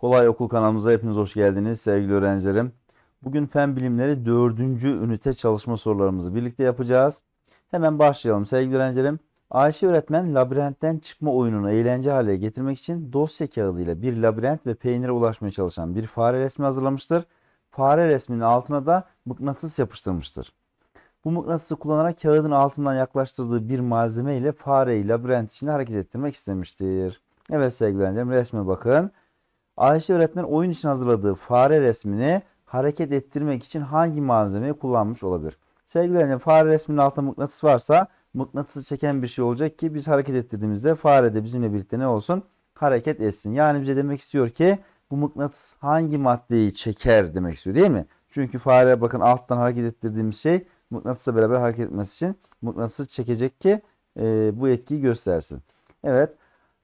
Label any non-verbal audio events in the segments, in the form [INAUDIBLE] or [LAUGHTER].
Kolay Okul kanalımıza hepiniz hoş geldiniz sevgili öğrencilerim. Bugün fen bilimleri 4. ünite çalışma sorularımızı birlikte yapacağız. Hemen başlayalım sevgili öğrencilerim. Ayşe öğretmen labirentten çıkma oyununu eğlence hale getirmek için dosya kağıdıyla bir labirent ve peynire ulaşmaya çalışan bir fare resmi hazırlamıştır. Fare resminin altına da mıknatıs yapıştırmıştır. Bu mıknatısı kullanarak kağıdın altından yaklaştırdığı bir malzeme ile fareyi labirent içinde hareket ettirmek istemiştir. Evet sevgili öğrencilerim resme bakın. Ayşe öğretmen oyun için hazırladığı fare resmini hareket ettirmek için hangi malzemeyi kullanmış olabilir? Sevgili öğrenciler fare resminin altında mıknatıs varsa mıknatısı çeken bir şey olacak ki biz hareket ettirdiğimizde fare de bizimle birlikte ne olsun? Hareket etsin. Yani bize demek istiyor ki bu mıknatıs hangi maddeyi çeker demek istiyor değil mi? Çünkü fare bakın alttan hareket ettirdiğimiz şey mıknatısla beraber hareket etmesi için mıknatısı çekecek ki e, bu etkiyi göstersin. Evet.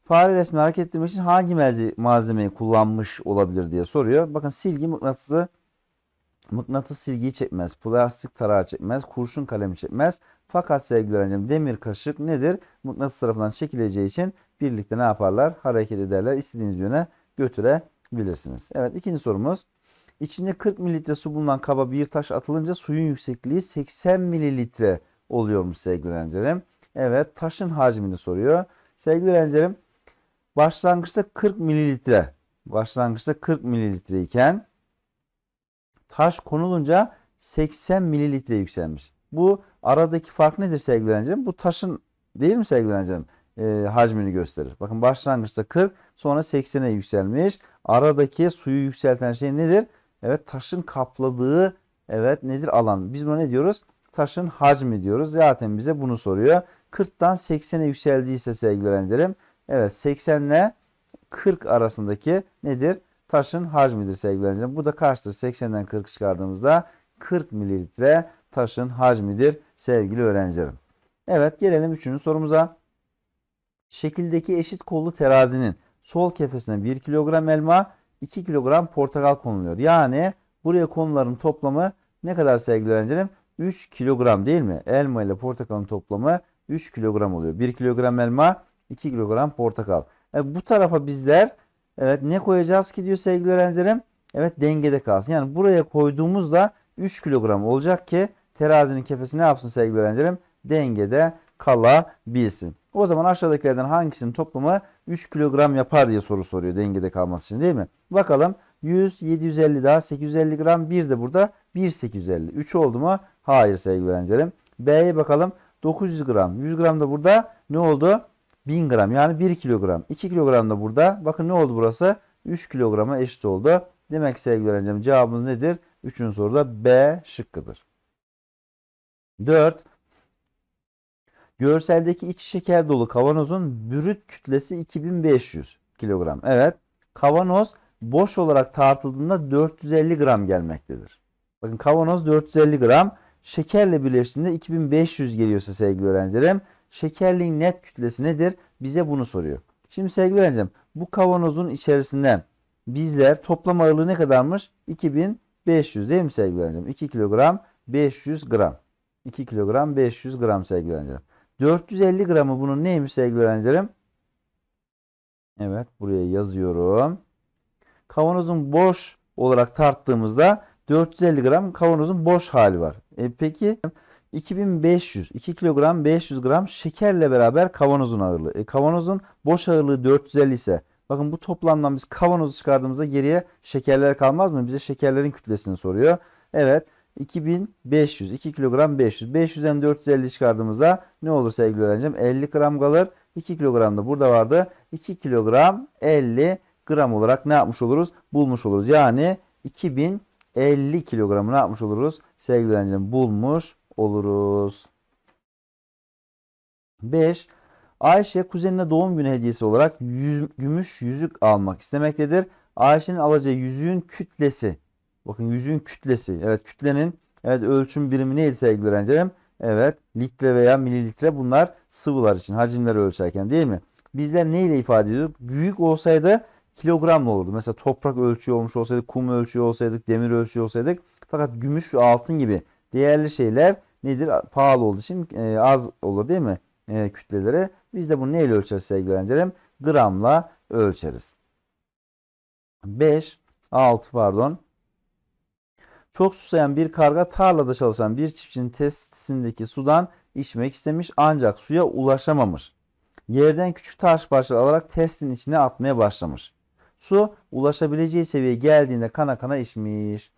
Fare resmi hareket ettirmek için hangi malzemeyi kullanmış olabilir diye soruyor. Bakın silgi mıknatısı mıknatıs silgiyi çekmez. Plastik tarağı çekmez. Kurşun kalemi çekmez. Fakat sevgili öğrencim demir kaşık nedir? Mıknatıs tarafından çekileceği için birlikte ne yaparlar? Hareket ederler. İstediğiniz yöne götürebilirsiniz. Evet ikinci sorumuz. İçinde 40 mililitre su bulunan kaba bir taş atılınca suyun yüksekliği 80 mililitre oluyormuş sevgili öğrencilerim. Evet taşın hacmini soruyor. Sevgili öğrencilerim başlangıçta 40 mililitre başlangıçta 40 mililitre iken taş konulunca 80 mililitre yükselmiş. Bu aradaki fark nedir sevgili öğrencilerim? Bu taşın değil mi sevgili öğrencilerim? E, hacmini gösterir. Bakın başlangıçta 40 sonra 80'e yükselmiş. Aradaki suyu yükselten şey nedir? Evet taşın kapladığı evet nedir alan. Biz buna ne diyoruz? Taşın hacmi diyoruz. Zaten bize bunu soruyor. 40'tan 80'e yükseldiyse sevgili öğrencilerim Evet 80 ile 40 arasındaki nedir? Taşın hacmidir sevgili öğrencilerim. Bu da kaçtır? 80'den 40 çıkardığımızda 40 mililitre taşın hacmidir sevgili öğrencilerim. Evet gelelim 3. sorumuza. Şekildeki eşit kollu terazinin sol kefesine 1 kilogram elma, 2 kilogram portakal konuluyor. Yani buraya konuların toplamı ne kadar sevgili öğrencilerim? 3 kilogram değil mi? Elma ile portakalın toplamı 3 kilogram oluyor. 1 kilogram elma, 2 kilogram portakal. Evet, bu tarafa bizler evet ne koyacağız ki diyor sevgili öğrencilerim. Evet dengede kalsın. Yani buraya koyduğumuzda 3 kilogram olacak ki terazinin kefesi ne yapsın sevgili öğrencilerim? Dengede kalabilsin. O zaman aşağıdakilerden hangisinin toplamı 3 kilogram yapar diye soru soruyor dengede kalması için değil mi? Bakalım 100, 750 daha 850 gram. Bir de burada 1850. 3 oldu mu? Hayır sevgili öğrencilerim. B'ye bakalım. 900 gram. 100 gram da burada ne oldu? 1000 gram yani 1 kilogram. 2 kilogram da burada. Bakın ne oldu burası? 3 kilograma eşit oldu. Demek sevgili öğrencim cevabımız nedir? 3. soruda B şıkkıdır. 4. Görseldeki içi şeker dolu kavanozun bürüt kütlesi 2500 kilogram. Evet. Kavanoz boş olarak tartıldığında 450 gram gelmektedir. Bakın kavanoz 450 gram. Şekerle birleştiğinde 2500 geliyorsa sevgili öğrencilerim Şekerliğin net kütlesi nedir? Bize bunu soruyor. Şimdi sevgili öğrencim bu kavanozun içerisinden bizler toplam ağırlığı ne kadarmış? 2500 değil mi sevgili öğrencim? 2 kilogram 500 gram. 2 kilogram 500 gram sevgili öğrencilerim. 450 gramı bunun neymiş sevgili öğrencilerim? Evet buraya yazıyorum. Kavanozun boş olarak tarttığımızda 450 gram kavanozun boş hali var. E peki 2500, 2 kilogram 500 gram şekerle beraber kavanozun ağırlığı. E, kavanozun boş ağırlığı 450 ise bakın bu toplamdan biz kavanozu çıkardığımızda geriye şekerler kalmaz mı? Bize şekerlerin kütlesini soruyor. Evet 2500, 2 kilogram 500. 500'den 450 çıkardığımızda ne olur sevgili öğrencim? 50 gram kalır. 2 kilogram da burada vardı. 2 kilogram 50 gram olarak ne yapmış oluruz? Bulmuş oluruz. Yani 2050 kilogramı ne yapmış oluruz? Sevgili öğrencim bulmuş oluruz. 5. Ayşe kuzenine doğum günü hediyesi olarak yüz, gümüş yüzük almak istemektedir. Ayşe'nin alacağı yüzüğün kütlesi. Bakın yüzüğün kütlesi. Evet kütlenin evet ölçüm birimi neydi sevgili öğrencilerim? Evet litre veya mililitre bunlar sıvılar için hacimleri ölçerken değil mi? Bizler neyle ifade ediyorduk? Büyük olsaydı kilogramla olurdu. Mesela toprak ölçüyor olmuş olsaydık, kum ölçüyor olsaydık, demir ölçüyor olsaydık. Fakat gümüş ve altın gibi Değerli şeyler nedir? Pahalı olduğu için e, az olur değil mi? E, kütlelere. Biz de bunu neyle ölçeriz sevgili öğrencilerim? Gramla ölçeriz. 5, 6 pardon. Çok susayan bir karga tarlada çalışan bir çiftçinin testisindeki sudan içmek istemiş ancak suya ulaşamamış. Yerden küçük taş parçaları alarak testin içine atmaya başlamış. Su ulaşabileceği seviyeye geldiğinde kana kana içmiş.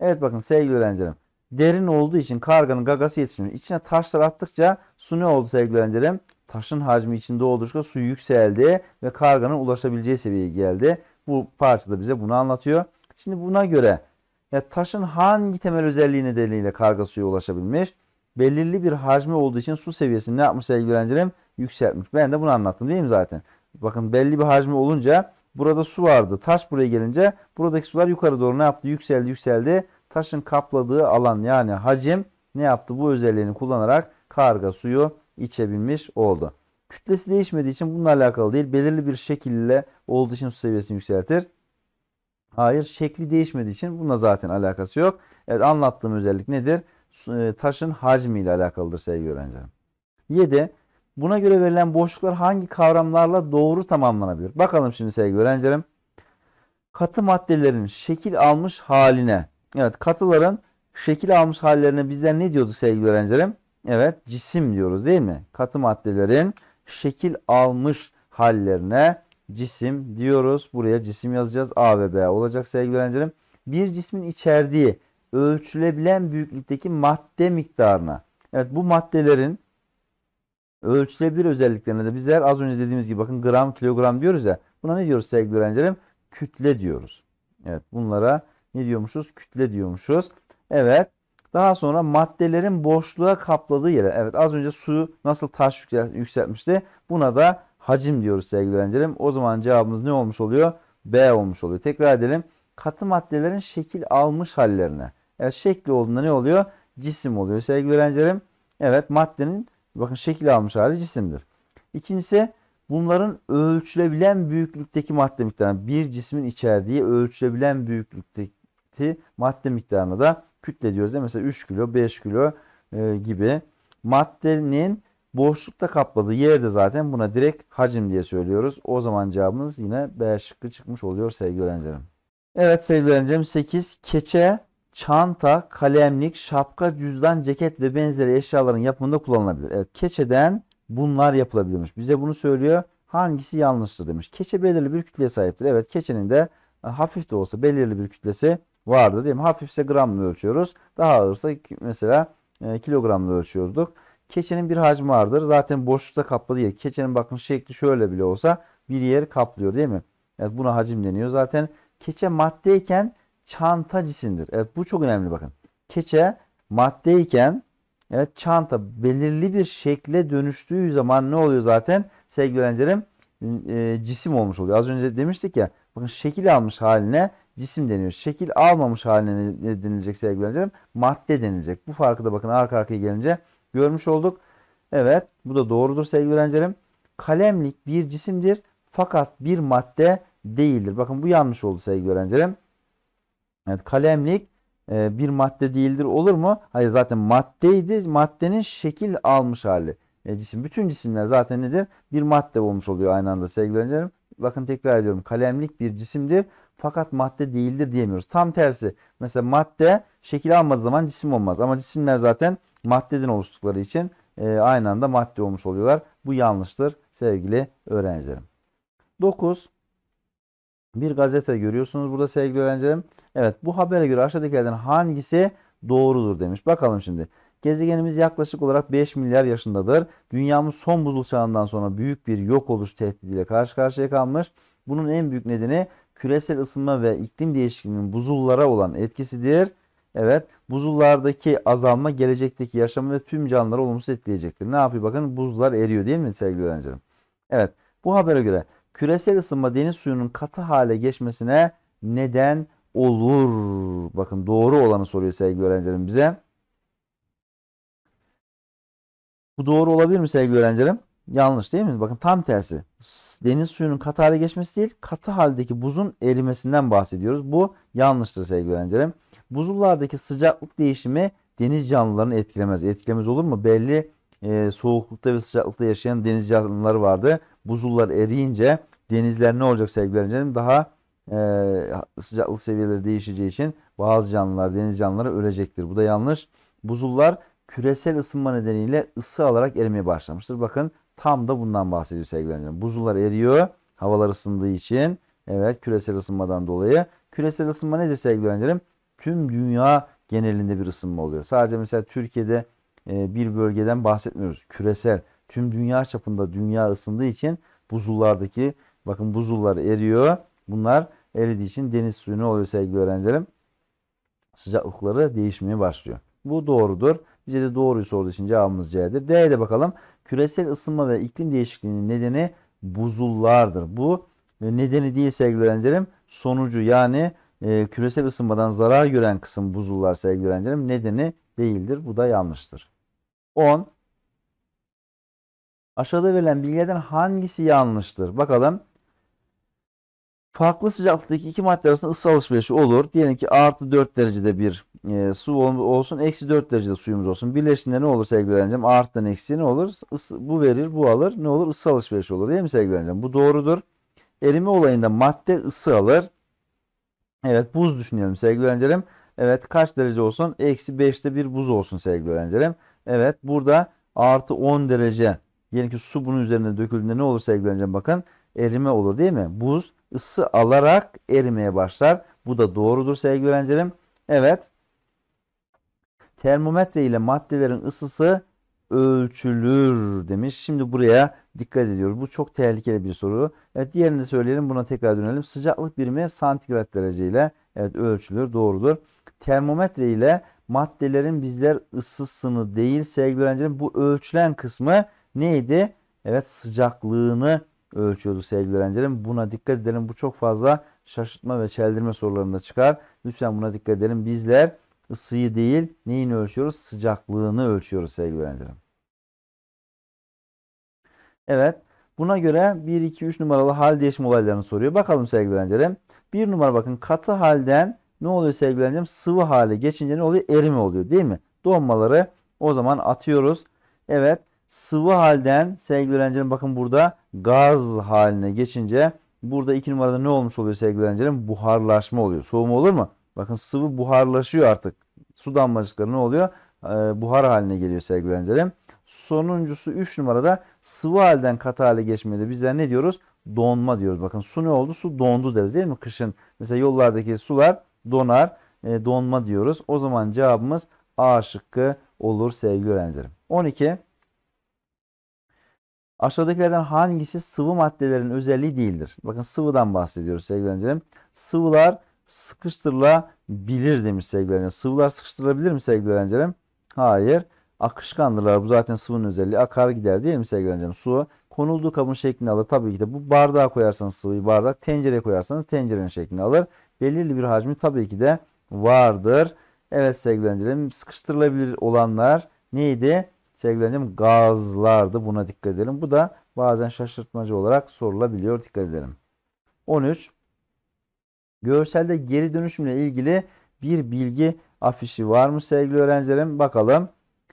Evet bakın sevgili öğrencilerim derin olduğu için karganın gagası yetişmiyor. İçine taşlar attıkça su ne oldu sevgili öğrencilerim? Taşın hacmi içinde oldukça su yükseldi ve karganın ulaşabileceği seviyeye geldi. Bu parça da bize bunu anlatıyor. Şimdi buna göre ya taşın hangi temel özelliği nedeniyle karga suya ulaşabilmiş? Belirli bir hacmi olduğu için su seviyesini ne yapmış sevgili öğrencilerim? Yükseltmiş. Ben de bunu anlattım değil mi zaten? Bakın belli bir hacmi olunca burada su vardı. Taş buraya gelince buradaki sular yukarı doğru ne yaptı? Yükseldi yükseldi taşın kapladığı alan yani hacim ne yaptı? Bu özelliğini kullanarak karga suyu içebilmiş oldu. Kütlesi değişmediği için bununla alakalı değil. Belirli bir şekilde olduğu için su seviyesini yükseltir. Hayır şekli değişmediği için bununla zaten alakası yok. Evet anlattığım özellik nedir? E, taşın hacmi ile alakalıdır sevgili öğrencilerim. 7. Buna göre verilen boşluklar hangi kavramlarla doğru tamamlanabilir? Bakalım şimdi sevgili öğrencilerim. Katı maddelerin şekil almış haline Evet katıların şekil almış hallerine bizler ne diyordu sevgili öğrencilerim? Evet cisim diyoruz değil mi? Katı maddelerin şekil almış hallerine cisim diyoruz. Buraya cisim yazacağız. A ve B olacak sevgili öğrencilerim. Bir cismin içerdiği ölçülebilen büyüklükteki madde miktarına. Evet bu maddelerin ölçülebilir özelliklerine de bizler az önce dediğimiz gibi bakın gram kilogram diyoruz ya. Buna ne diyoruz sevgili öğrencilerim? Kütle diyoruz. Evet bunlara ne diyormuşuz? Kütle diyormuşuz. Evet. Daha sonra maddelerin boşluğa kapladığı yere. Evet az önce su nasıl taş yükseltmişti? Buna da hacim diyoruz sevgili öğrencilerim. O zaman cevabımız ne olmuş oluyor? B olmuş oluyor. Tekrar edelim. Katı maddelerin şekil almış hallerine. Evet şekli olduğunda ne oluyor? Cisim oluyor sevgili öğrencilerim. Evet maddenin bakın şekil almış hali cisimdir. İkincisi bunların ölçülebilen büyüklükteki madde miktarı. Bir cismin içerdiği ölçülebilen büyüklükte, ettiği madde miktarını da kütle diyoruz. Değil Mesela 3 kilo, 5 kilo e, gibi maddenin boşlukta kapladığı yerde zaten buna direkt hacim diye söylüyoruz. O zaman cevabımız yine B şıkkı çıkmış oluyor sevgili öğrencilerim. Evet sevgili öğrencilerim 8 keçe, çanta, kalemlik, şapka, cüzdan, ceket ve benzeri eşyaların yapımında kullanılabilir. Evet keçeden bunlar yapılabilirmiş. Bize bunu söylüyor. Hangisi yanlıştır demiş. Keçe belirli bir kütleye sahiptir. Evet keçenin de hafif de olsa belirli bir kütlesi vardı değil mi? Hafifse gramla ölçüyoruz. Daha ağırsa mesela e, kilogramla ölçüyorduk. Keçenin bir hacmi vardır. Zaten boşlukta kaplı değil. Keçenin bakın şekli şöyle bile olsa bir yer kaplıyor değil mi? Evet buna hacim deniyor. Zaten keçe maddeyken çanta cisimdir. Evet bu çok önemli bakın. Keçe maddeyken evet çanta belirli bir şekle dönüştüğü zaman ne oluyor zaten? Sevgili öğrencilerim e, cisim olmuş oluyor. Az önce demiştik ya bakın şekil almış haline cisim deniyor. Şekil almamış haline ne denilecek sevgili öğrencilerim? Madde denilecek. Bu farkı da bakın arka arkaya gelince görmüş olduk. Evet bu da doğrudur sevgili öğrencilerim. Kalemlik bir cisimdir fakat bir madde değildir. Bakın bu yanlış oldu sevgili öğrencilerim. Evet kalemlik e, bir madde değildir olur mu? Hayır zaten maddeydi. Maddenin şekil almış hali. E, cisim bütün cisimler zaten nedir? Bir madde olmuş oluyor aynı anda sevgili öğrencilerim. Bakın tekrar ediyorum. Kalemlik bir cisimdir fakat madde değildir diyemiyoruz. Tam tersi mesela madde şekil almadığı zaman cisim olmaz ama cisimler zaten maddeden oluştukları için e, aynı anda madde olmuş oluyorlar. Bu yanlıştır sevgili öğrencilerim. 9. Bir gazete görüyorsunuz burada sevgili öğrencilerim. Evet bu habere göre aşağıdakilerden hangisi doğrudur demiş. Bakalım şimdi. Gezegenimiz yaklaşık olarak 5 milyar yaşındadır. Dünyamız son buzul çağından sonra büyük bir yok oluş tehdidiyle karşı karşıya kalmış. Bunun en büyük nedeni küresel ısınma ve iklim değişikliğinin buzullara olan etkisidir. Evet buzullardaki azalma gelecekteki yaşamı ve tüm canlıları olumsuz etkileyecektir. Ne yapıyor bakın buzlar eriyor değil mi sevgili öğrencilerim? Evet bu habere göre küresel ısınma deniz suyunun katı hale geçmesine neden olur? Bakın doğru olanı soruyor sevgili öğrencilerim bize. Bu doğru olabilir mi sevgili öğrencilerim? Yanlış değil mi? Bakın tam tersi. Deniz suyunun katı hale geçmesi değil, katı haldeki buzun erimesinden bahsediyoruz. Bu yanlıştır sevgili öğrencilerim. Buzullardaki sıcaklık değişimi deniz canlılarını etkilemez. Etkilemez olur mu? Belli e, soğuklukta ve sıcaklıkta yaşayan deniz canlıları vardı. Buzullar eriyince denizler ne olacak sevgili öğrencilerim? Daha e, sıcaklık seviyeleri değişeceği için bazı canlılar, deniz canlıları ölecektir. Bu da yanlış. Buzullar küresel ısınma nedeniyle ısı alarak erimeye başlamıştır. Bakın Tam da bundan bahsediyor sevgili öğrencilerim. Buzullar eriyor. Havalar ısındığı için. Evet küresel ısınmadan dolayı. Küresel ısınma nedir sevgili öğrencilerim? Tüm dünya genelinde bir ısınma oluyor. Sadece mesela Türkiye'de e, bir bölgeden bahsetmiyoruz. Küresel tüm dünya çapında dünya ısındığı için buzullardaki bakın buzullar eriyor. Bunlar eridiği için deniz suyu ne oluyor sevgili öğrencilerim? Sıcaklıkları değişmeye başlıyor. Bu doğrudur. Bize de doğruyu sorduğu için cevabımız C'dir. D'ye de bakalım küresel ısınma ve iklim değişikliğinin nedeni buzullardır. Bu e, nedeni değil sevgili öğrencilerim sonucu yani e, küresel ısınmadan zarar gören kısım buzullar sevgili öğrencilerim nedeni değildir. Bu da yanlıştır. 10. Aşağıda verilen bilgilerden hangisi yanlıştır? Bakalım Farklı sıcaklıktaki iki madde arasında ısı alışverişi olur. Diyelim ki artı 4 derecede bir e, su olsun, eksi 4 derecede suyumuz olsun. Birleştiğinde ne olur sevgili öğrencim? Artıdan eksi ne olur? Isı, bu verir, bu alır. Ne olur? Isı alışverişi olur değil mi sevgili öğrencim? Bu doğrudur. Erime olayında madde ısı alır. Evet buz düşünelim sevgili öğrencilerim. Evet kaç derece olsun? Eksi 5'te bir buz olsun sevgili öğrencilerim. Evet burada artı 10 derece. Diyelim ki su bunun üzerine döküldüğünde ne olur sevgili öğrencilerim? Bakın erime olur değil mi? Buz ısı alarak erimeye başlar. Bu da doğrudur sevgili öğrencilerim. Evet. Termometre ile maddelerin ısısı ölçülür demiş. Şimdi buraya dikkat ediyoruz. Bu çok tehlikeli bir soru. Evet diğerini de söyleyelim. Buna tekrar dönelim. Sıcaklık birimi santigrat dereceyle evet ölçülür. Doğrudur. Termometre ile maddelerin bizler ısısını değil sevgili öğrencilerim bu ölçülen kısmı neydi? Evet sıcaklığını ölçüyordu sevgili öğrencilerim. Buna dikkat edelim. Bu çok fazla şaşırtma ve çeldirme sorularında çıkar. Lütfen buna dikkat edelim. Bizler ısıyı değil neyini ölçüyoruz? Sıcaklığını ölçüyoruz sevgili öğrencilerim. Evet. Buna göre 1, 2, 3 numaralı hal değişimi olaylarını soruyor. Bakalım sevgili öğrencilerim. 1 numara bakın katı halden ne oluyor sevgili öğrencilerim? Sıvı hale geçince ne oluyor? Erime oluyor değil mi? Donmaları o zaman atıyoruz. Evet sıvı halden sevgili öğrencilerim bakın burada gaz haline geçince burada 2 numarada ne olmuş oluyor sevgili öğrencilerim? Buharlaşma oluyor. Soğuma olur mu? Bakın sıvı buharlaşıyor artık. Su damlacıkları ne oluyor? Ee, buhar haline geliyor sevgili öğrencilerim. Sonuncusu 3 numarada sıvı halden katı hale geçmede bizler ne diyoruz? Donma diyoruz. Bakın su ne oldu? Su dondu deriz değil mi? Kışın mesela yollardaki sular donar. E, donma diyoruz. O zaman cevabımız A şıkkı olur sevgili öğrencilerim. 12. Aşağıdakilerden hangisi sıvı maddelerin özelliği değildir? Bakın sıvıdan bahsediyoruz sevgili öğrencilerim. Sıvılar sıkıştırılabilir demiş sevgili öğrencilerim. Sıvılar sıkıştırılabilir mi sevgili öğrencilerim? Hayır. Akışkandırlar. Bu zaten sıvının özelliği. Akar gider değil mi sevgili öğrencilerim? Su konulduğu kabın şeklini alır. Tabii ki de bu bardağa koyarsanız sıvıyı bardak, tencereye koyarsanız tencerenin şeklini alır. Belirli bir hacmi tabii ki de vardır. Evet sevgili öğrencilerim sıkıştırılabilir olanlar neydi? Sevgilerim gazlardı. Buna dikkat edelim. Bu da bazen şaşırtmacı olarak sorulabiliyor. Dikkat edelim. 13. Görselde geri dönüşümle ilgili bir bilgi afişi var mı sevgili öğrencilerim? Bakalım.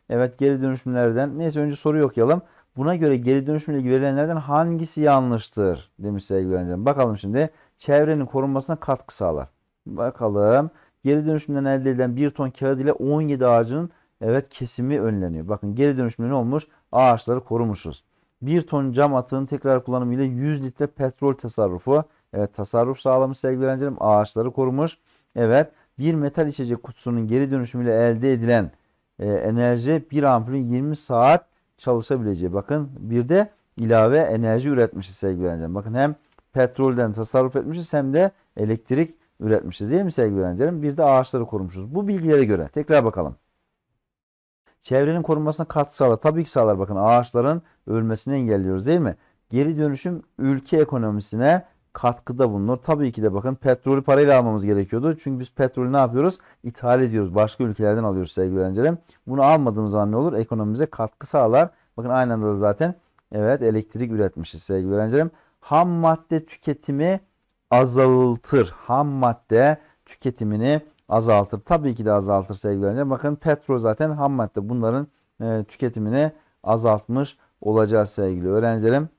Evet geri dönüşümlerden. Neyse önce soruyu okuyalım. Buna göre geri dönüşümle ilgili verilenlerden hangisi yanlıştır? Demiş sevgili öğrencilerim. Bakalım şimdi çevrenin korunmasına katkı sağlar. Bakalım. Geri dönüşümden elde edilen bir ton kağıt ile 17 ağacının Evet kesimi önleniyor. Bakın geri dönüşme ne olmuş? Ağaçları korumuşuz. 1 ton cam atığın tekrar kullanımıyla 100 litre petrol tasarrufu. Evet tasarruf sağlamış sevgili öğrencilerim. Ağaçları korumuş. Evet bir metal içecek kutusunun geri dönüşümüyle elde edilen e, enerji bir ampulün 20 saat çalışabileceği. Bakın bir de ilave enerji üretmişiz sevgili öğrencilerim. Bakın hem petrolden tasarruf etmişiz hem de elektrik üretmişiz değil mi sevgili öğrencilerim? Bir de ağaçları korumuşuz. Bu bilgilere göre tekrar bakalım. Çevrenin korunmasına katkı sağlar. Tabii ki sağlar bakın ağaçların ölmesini engelliyoruz değil mi? Geri dönüşüm ülke ekonomisine katkıda bulunur. Tabii ki de bakın petrolü parayla almamız gerekiyordu. Çünkü biz petrolü ne yapıyoruz? İthal ediyoruz. Başka ülkelerden alıyoruz sevgili öğrencilerim. Bunu almadığımız zaman ne olur? Ekonomimize katkı sağlar. Bakın aynı anda da zaten evet elektrik üretmişiz sevgili öğrencilerim. Ham madde tüketimi azaltır. Ham madde tüketimini azaltır. Tabii ki de azaltır sevgili öğrenciler. Bakın petrol zaten ham madde. Bunların e, tüketimini azaltmış olacağız sevgili öğrencilerim.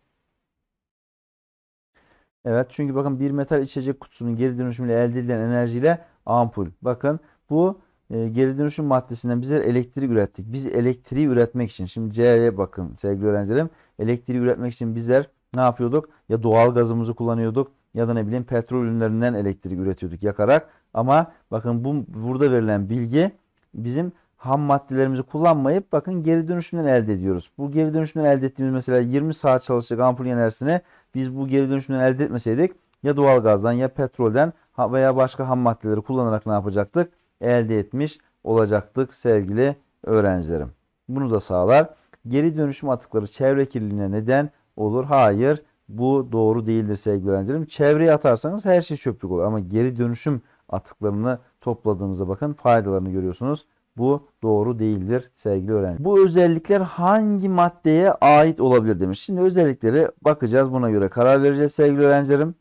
Evet çünkü bakın bir metal içecek kutusunun geri dönüşümüyle elde edilen enerjiyle ampul. Bakın bu e, geri dönüşüm maddesinden bizler elektriği ürettik. Biz elektriği üretmek için şimdi C'ye bakın sevgili öğrencilerim. Elektriği üretmek için bizler ne yapıyorduk? Ya doğal gazımızı kullanıyorduk ya da ne bileyim petrol ürünlerinden elektrik üretiyorduk yakarak. Ama bakın bu burada verilen bilgi bizim ham maddelerimizi kullanmayıp bakın geri dönüşümden elde ediyoruz. Bu geri dönüşümden elde ettiğimiz mesela 20 saat çalışacak ampul enerjisini biz bu geri dönüşümden elde etmeseydik ya doğal gazdan ya petrolden veya başka ham maddeleri kullanarak ne yapacaktık? Elde etmiş olacaktık sevgili öğrencilerim. Bunu da sağlar. Geri dönüşüm atıkları çevre kirliliğine neden olur. Hayır bu doğru değildir sevgili öğrencilerim. Çevreye atarsanız her şey çöplük olur ama geri dönüşüm atıklarını topladığınızda bakın faydalarını görüyorsunuz. Bu doğru değildir sevgili öğrenci. Bu özellikler hangi maddeye ait olabilir demiş. Şimdi özellikleri bakacağız buna göre karar vereceğiz sevgili öğrencilerim.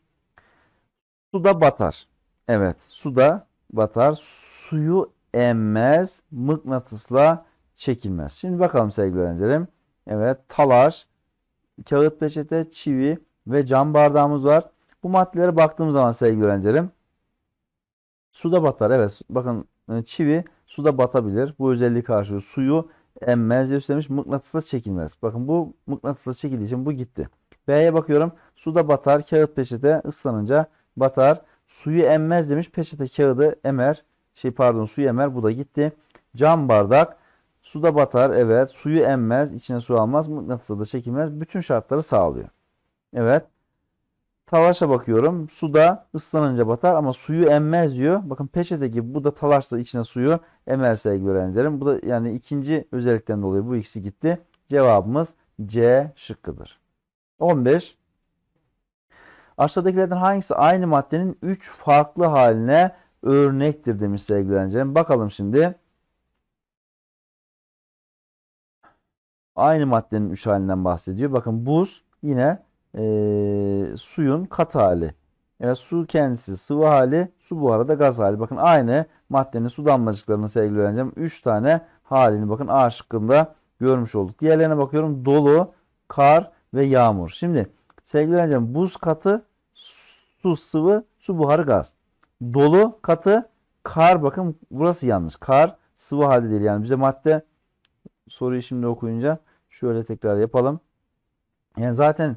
Suda batar. Evet suda batar. Suyu emmez. Mıknatısla çekilmez. Şimdi bakalım sevgili öğrencilerim. Evet talaş, kağıt peçete, çivi ve cam bardağımız var. Bu maddelere baktığımız zaman sevgili öğrencilerim Suda batar. Evet bakın e, çivi suda batabilir. Bu özelliği karşılıyor. Suyu emmez diye Mıknatısla çekilmez. Bakın bu mıknatısla çekildiği için bu gitti. B'ye bakıyorum. Suda batar. Kağıt peçete ıslanınca batar. Suyu emmez demiş. Peçete kağıdı emer. Şey pardon suyu emer. Bu da gitti. Cam bardak. Suda batar. Evet. Suyu emmez. içine su almaz. Mıknatısla da çekilmez. Bütün şartları sağlıyor. Evet. Talaşa bakıyorum. su da ıslanınca batar ama suyu emmez diyor. Bakın peçeteki bu da talaşsa içine suyu emer sevgili öğrencilerim. Bu da yani ikinci özellikten dolayı bu ikisi gitti. Cevabımız C şıkkıdır. 15. Aşağıdakilerden hangisi aynı maddenin 3 farklı haline örnektir demiş sevgili öğrencilerim. Bakalım şimdi. Aynı maddenin 3 halinden bahsediyor. Bakın buz yine e, suyun kat hali. Evet su kendisi sıvı hali, su bu arada gaz hali. Bakın aynı maddenin su damlacıklarının sevgili öğrencim 3 tane halini bakın A şıkkında görmüş olduk. Diğerlerine bakıyorum dolu, kar ve yağmur. Şimdi sevgili öğrencim buz katı, su sıvı, su buharı gaz. Dolu katı, kar bakın burası yanlış. Kar sıvı hali değil yani bize madde soruyu şimdi okuyunca şöyle tekrar yapalım. Yani zaten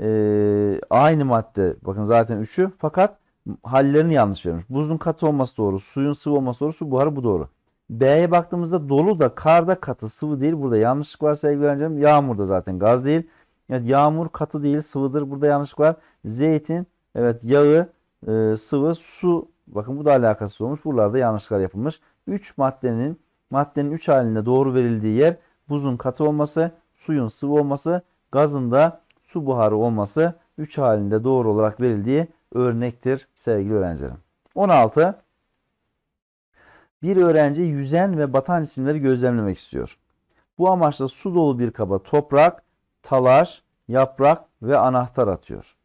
e, aynı madde bakın zaten üçü fakat hallerini yanlış vermiş. Buzun katı olması doğru, suyun sıvı olması doğru, su buharı bu doğru. B'ye baktığımızda dolu da kar da katı sıvı değil. Burada yanlışlık var sevgili öğrencilerim. Yağmur da zaten gaz değil. Evet, yağmur katı değil sıvıdır. Burada yanlışlık var. Zeytin evet yağı e, sıvı su bakın bu da alakasız olmuş. Buralarda yanlışlıklar yapılmış. 3 maddenin maddenin 3 halinde doğru verildiği yer buzun katı olması, suyun sıvı olması, gazın da su buharı olması 3 halinde doğru olarak verildiği örnektir sevgili öğrencilerim. 16. Bir öğrenci yüzen ve batan cisimleri gözlemlemek istiyor. Bu amaçla su dolu bir kaba toprak, talaş, yaprak ve anahtar atıyor.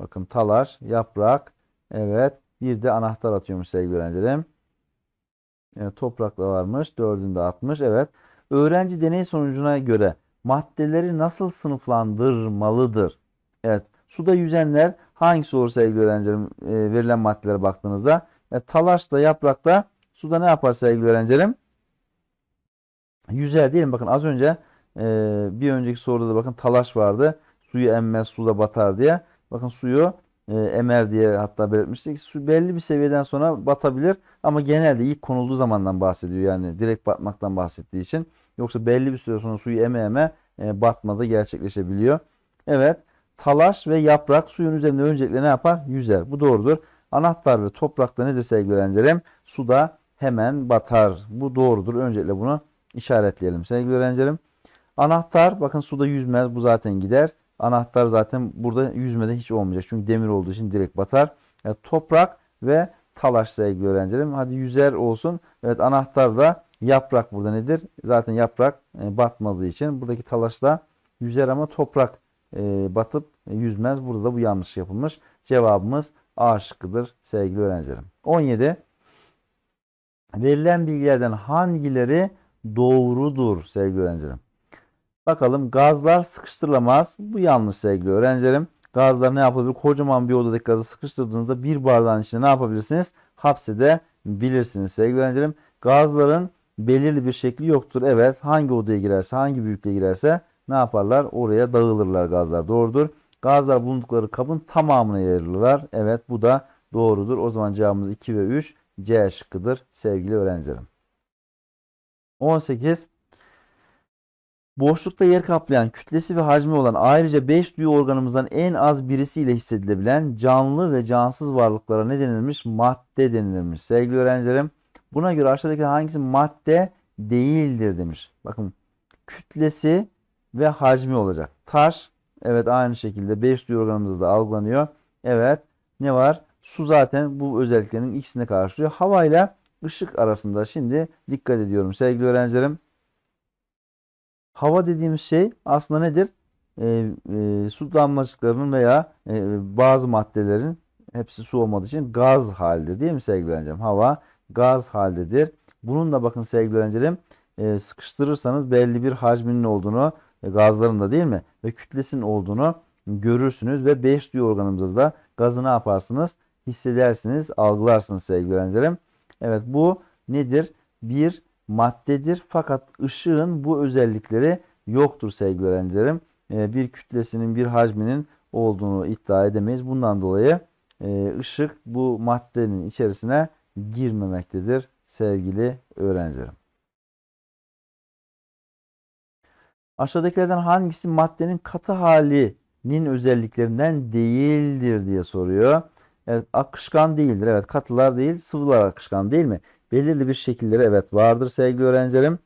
Bakın talaş, yaprak, evet bir de anahtar atıyormuş sevgili öğrencilerim. Evet, toprakla varmış, dördünde atmış, evet. Öğrenci deney sonucuna göre maddeleri nasıl sınıflandırmalıdır? Evet. Suda yüzenler hangisi olur sevgili öğrencilerim? E, verilen maddelere baktığınızda. E, talaş da yaprak da suda ne yapar sevgili öğrencilerim? Yüzer değil Bakın az önce e, bir önceki soruda da bakın talaş vardı. Suyu emmez suda batar diye. Bakın suyu e, emer diye hatta belirtmiştik. Su belli bir seviyeden sonra batabilir ama genelde ilk konulduğu zamandan bahsediyor. Yani direkt batmaktan bahsettiği için. Yoksa belli bir süre sonra suyu eme eme e, gerçekleşebiliyor. Evet talaş ve yaprak suyun üzerinde öncelikle ne yapar? Yüzer. Bu doğrudur. Anahtar ve toprakta nedir sevgili öğrencilerim? Suda hemen batar. Bu doğrudur. Öncelikle bunu işaretleyelim sevgili öğrencilerim. Anahtar bakın suda yüzmez. Bu zaten gider. Anahtar zaten burada yüzmede hiç olmayacak. Çünkü demir olduğu için direkt batar. Yani e, toprak ve talaş sevgili öğrencilerim. Hadi yüzer olsun. Evet anahtar da Yaprak burada nedir? Zaten yaprak e, batmadığı için buradaki talaşla yüzer ama toprak e, batıp e, yüzmez. Burada da bu yanlış yapılmış. Cevabımız A şıkkıdır sevgili öğrencilerim. 17. Verilen bilgilerden hangileri doğrudur sevgili öğrencilerim? Bakalım gazlar sıkıştırılamaz. Bu yanlış sevgili öğrencilerim. Gazlar ne yapabilir? Kocaman bir odadaki gazı sıkıştırdığınızda bir bardağın içine ne yapabilirsiniz? bilirsiniz sevgili öğrencilerim. Gazların belirli bir şekli yoktur. Evet hangi odaya girerse hangi büyüklüğe girerse ne yaparlar? Oraya dağılırlar gazlar. Doğrudur. Gazlar bulundukları kabın tamamına yayılırlar. Evet bu da doğrudur. O zaman cevabımız 2 ve 3 C şıkkıdır sevgili öğrencilerim. 18. Boşlukta yer kaplayan, kütlesi ve hacmi olan ayrıca 5 duyu organımızdan en az birisiyle hissedilebilen canlı ve cansız varlıklara ne denilmiş? Madde denilmiş. Sevgili öğrencilerim Buna göre aşağıdaki hangisi madde değildir demiş. Bakın kütlesi ve hacmi olacak. Taş evet aynı şekilde 5 duyu organımızda da algılanıyor. Evet ne var? Su zaten bu özelliklerin ikisini karşılıyor. Havayla ışık arasında şimdi dikkat ediyorum sevgili öğrencilerim. Hava dediğimiz şey aslında nedir? E, e, su damlacıklarının veya e, bazı maddelerin hepsi su olmadığı için gaz halidir değil mi sevgili öğrencilerim? Hava gaz haldedir. Bunun da bakın sevgili öğrencilerim e, sıkıştırırsanız belli bir hacminin olduğunu e, gazların da değil mi ve kütlesinin olduğunu görürsünüz ve beş duyu organımızda gazı ne yaparsınız hissedersiniz algılarsınız sevgili öğrencilerim. Evet bu nedir? Bir maddedir fakat ışığın bu özellikleri yoktur sevgili öğrencilerim. E, bir kütlesinin bir hacminin olduğunu iddia edemeyiz. Bundan dolayı ışık bu maddenin içerisine girmemektedir sevgili öğrencilerim. Aşağıdakilerden hangisi maddenin katı halinin özelliklerinden değildir diye soruyor. Evet, akışkan değildir. Evet katılar değil sıvılar akışkan değil mi? Belirli bir şekilleri evet vardır sevgili öğrencilerim.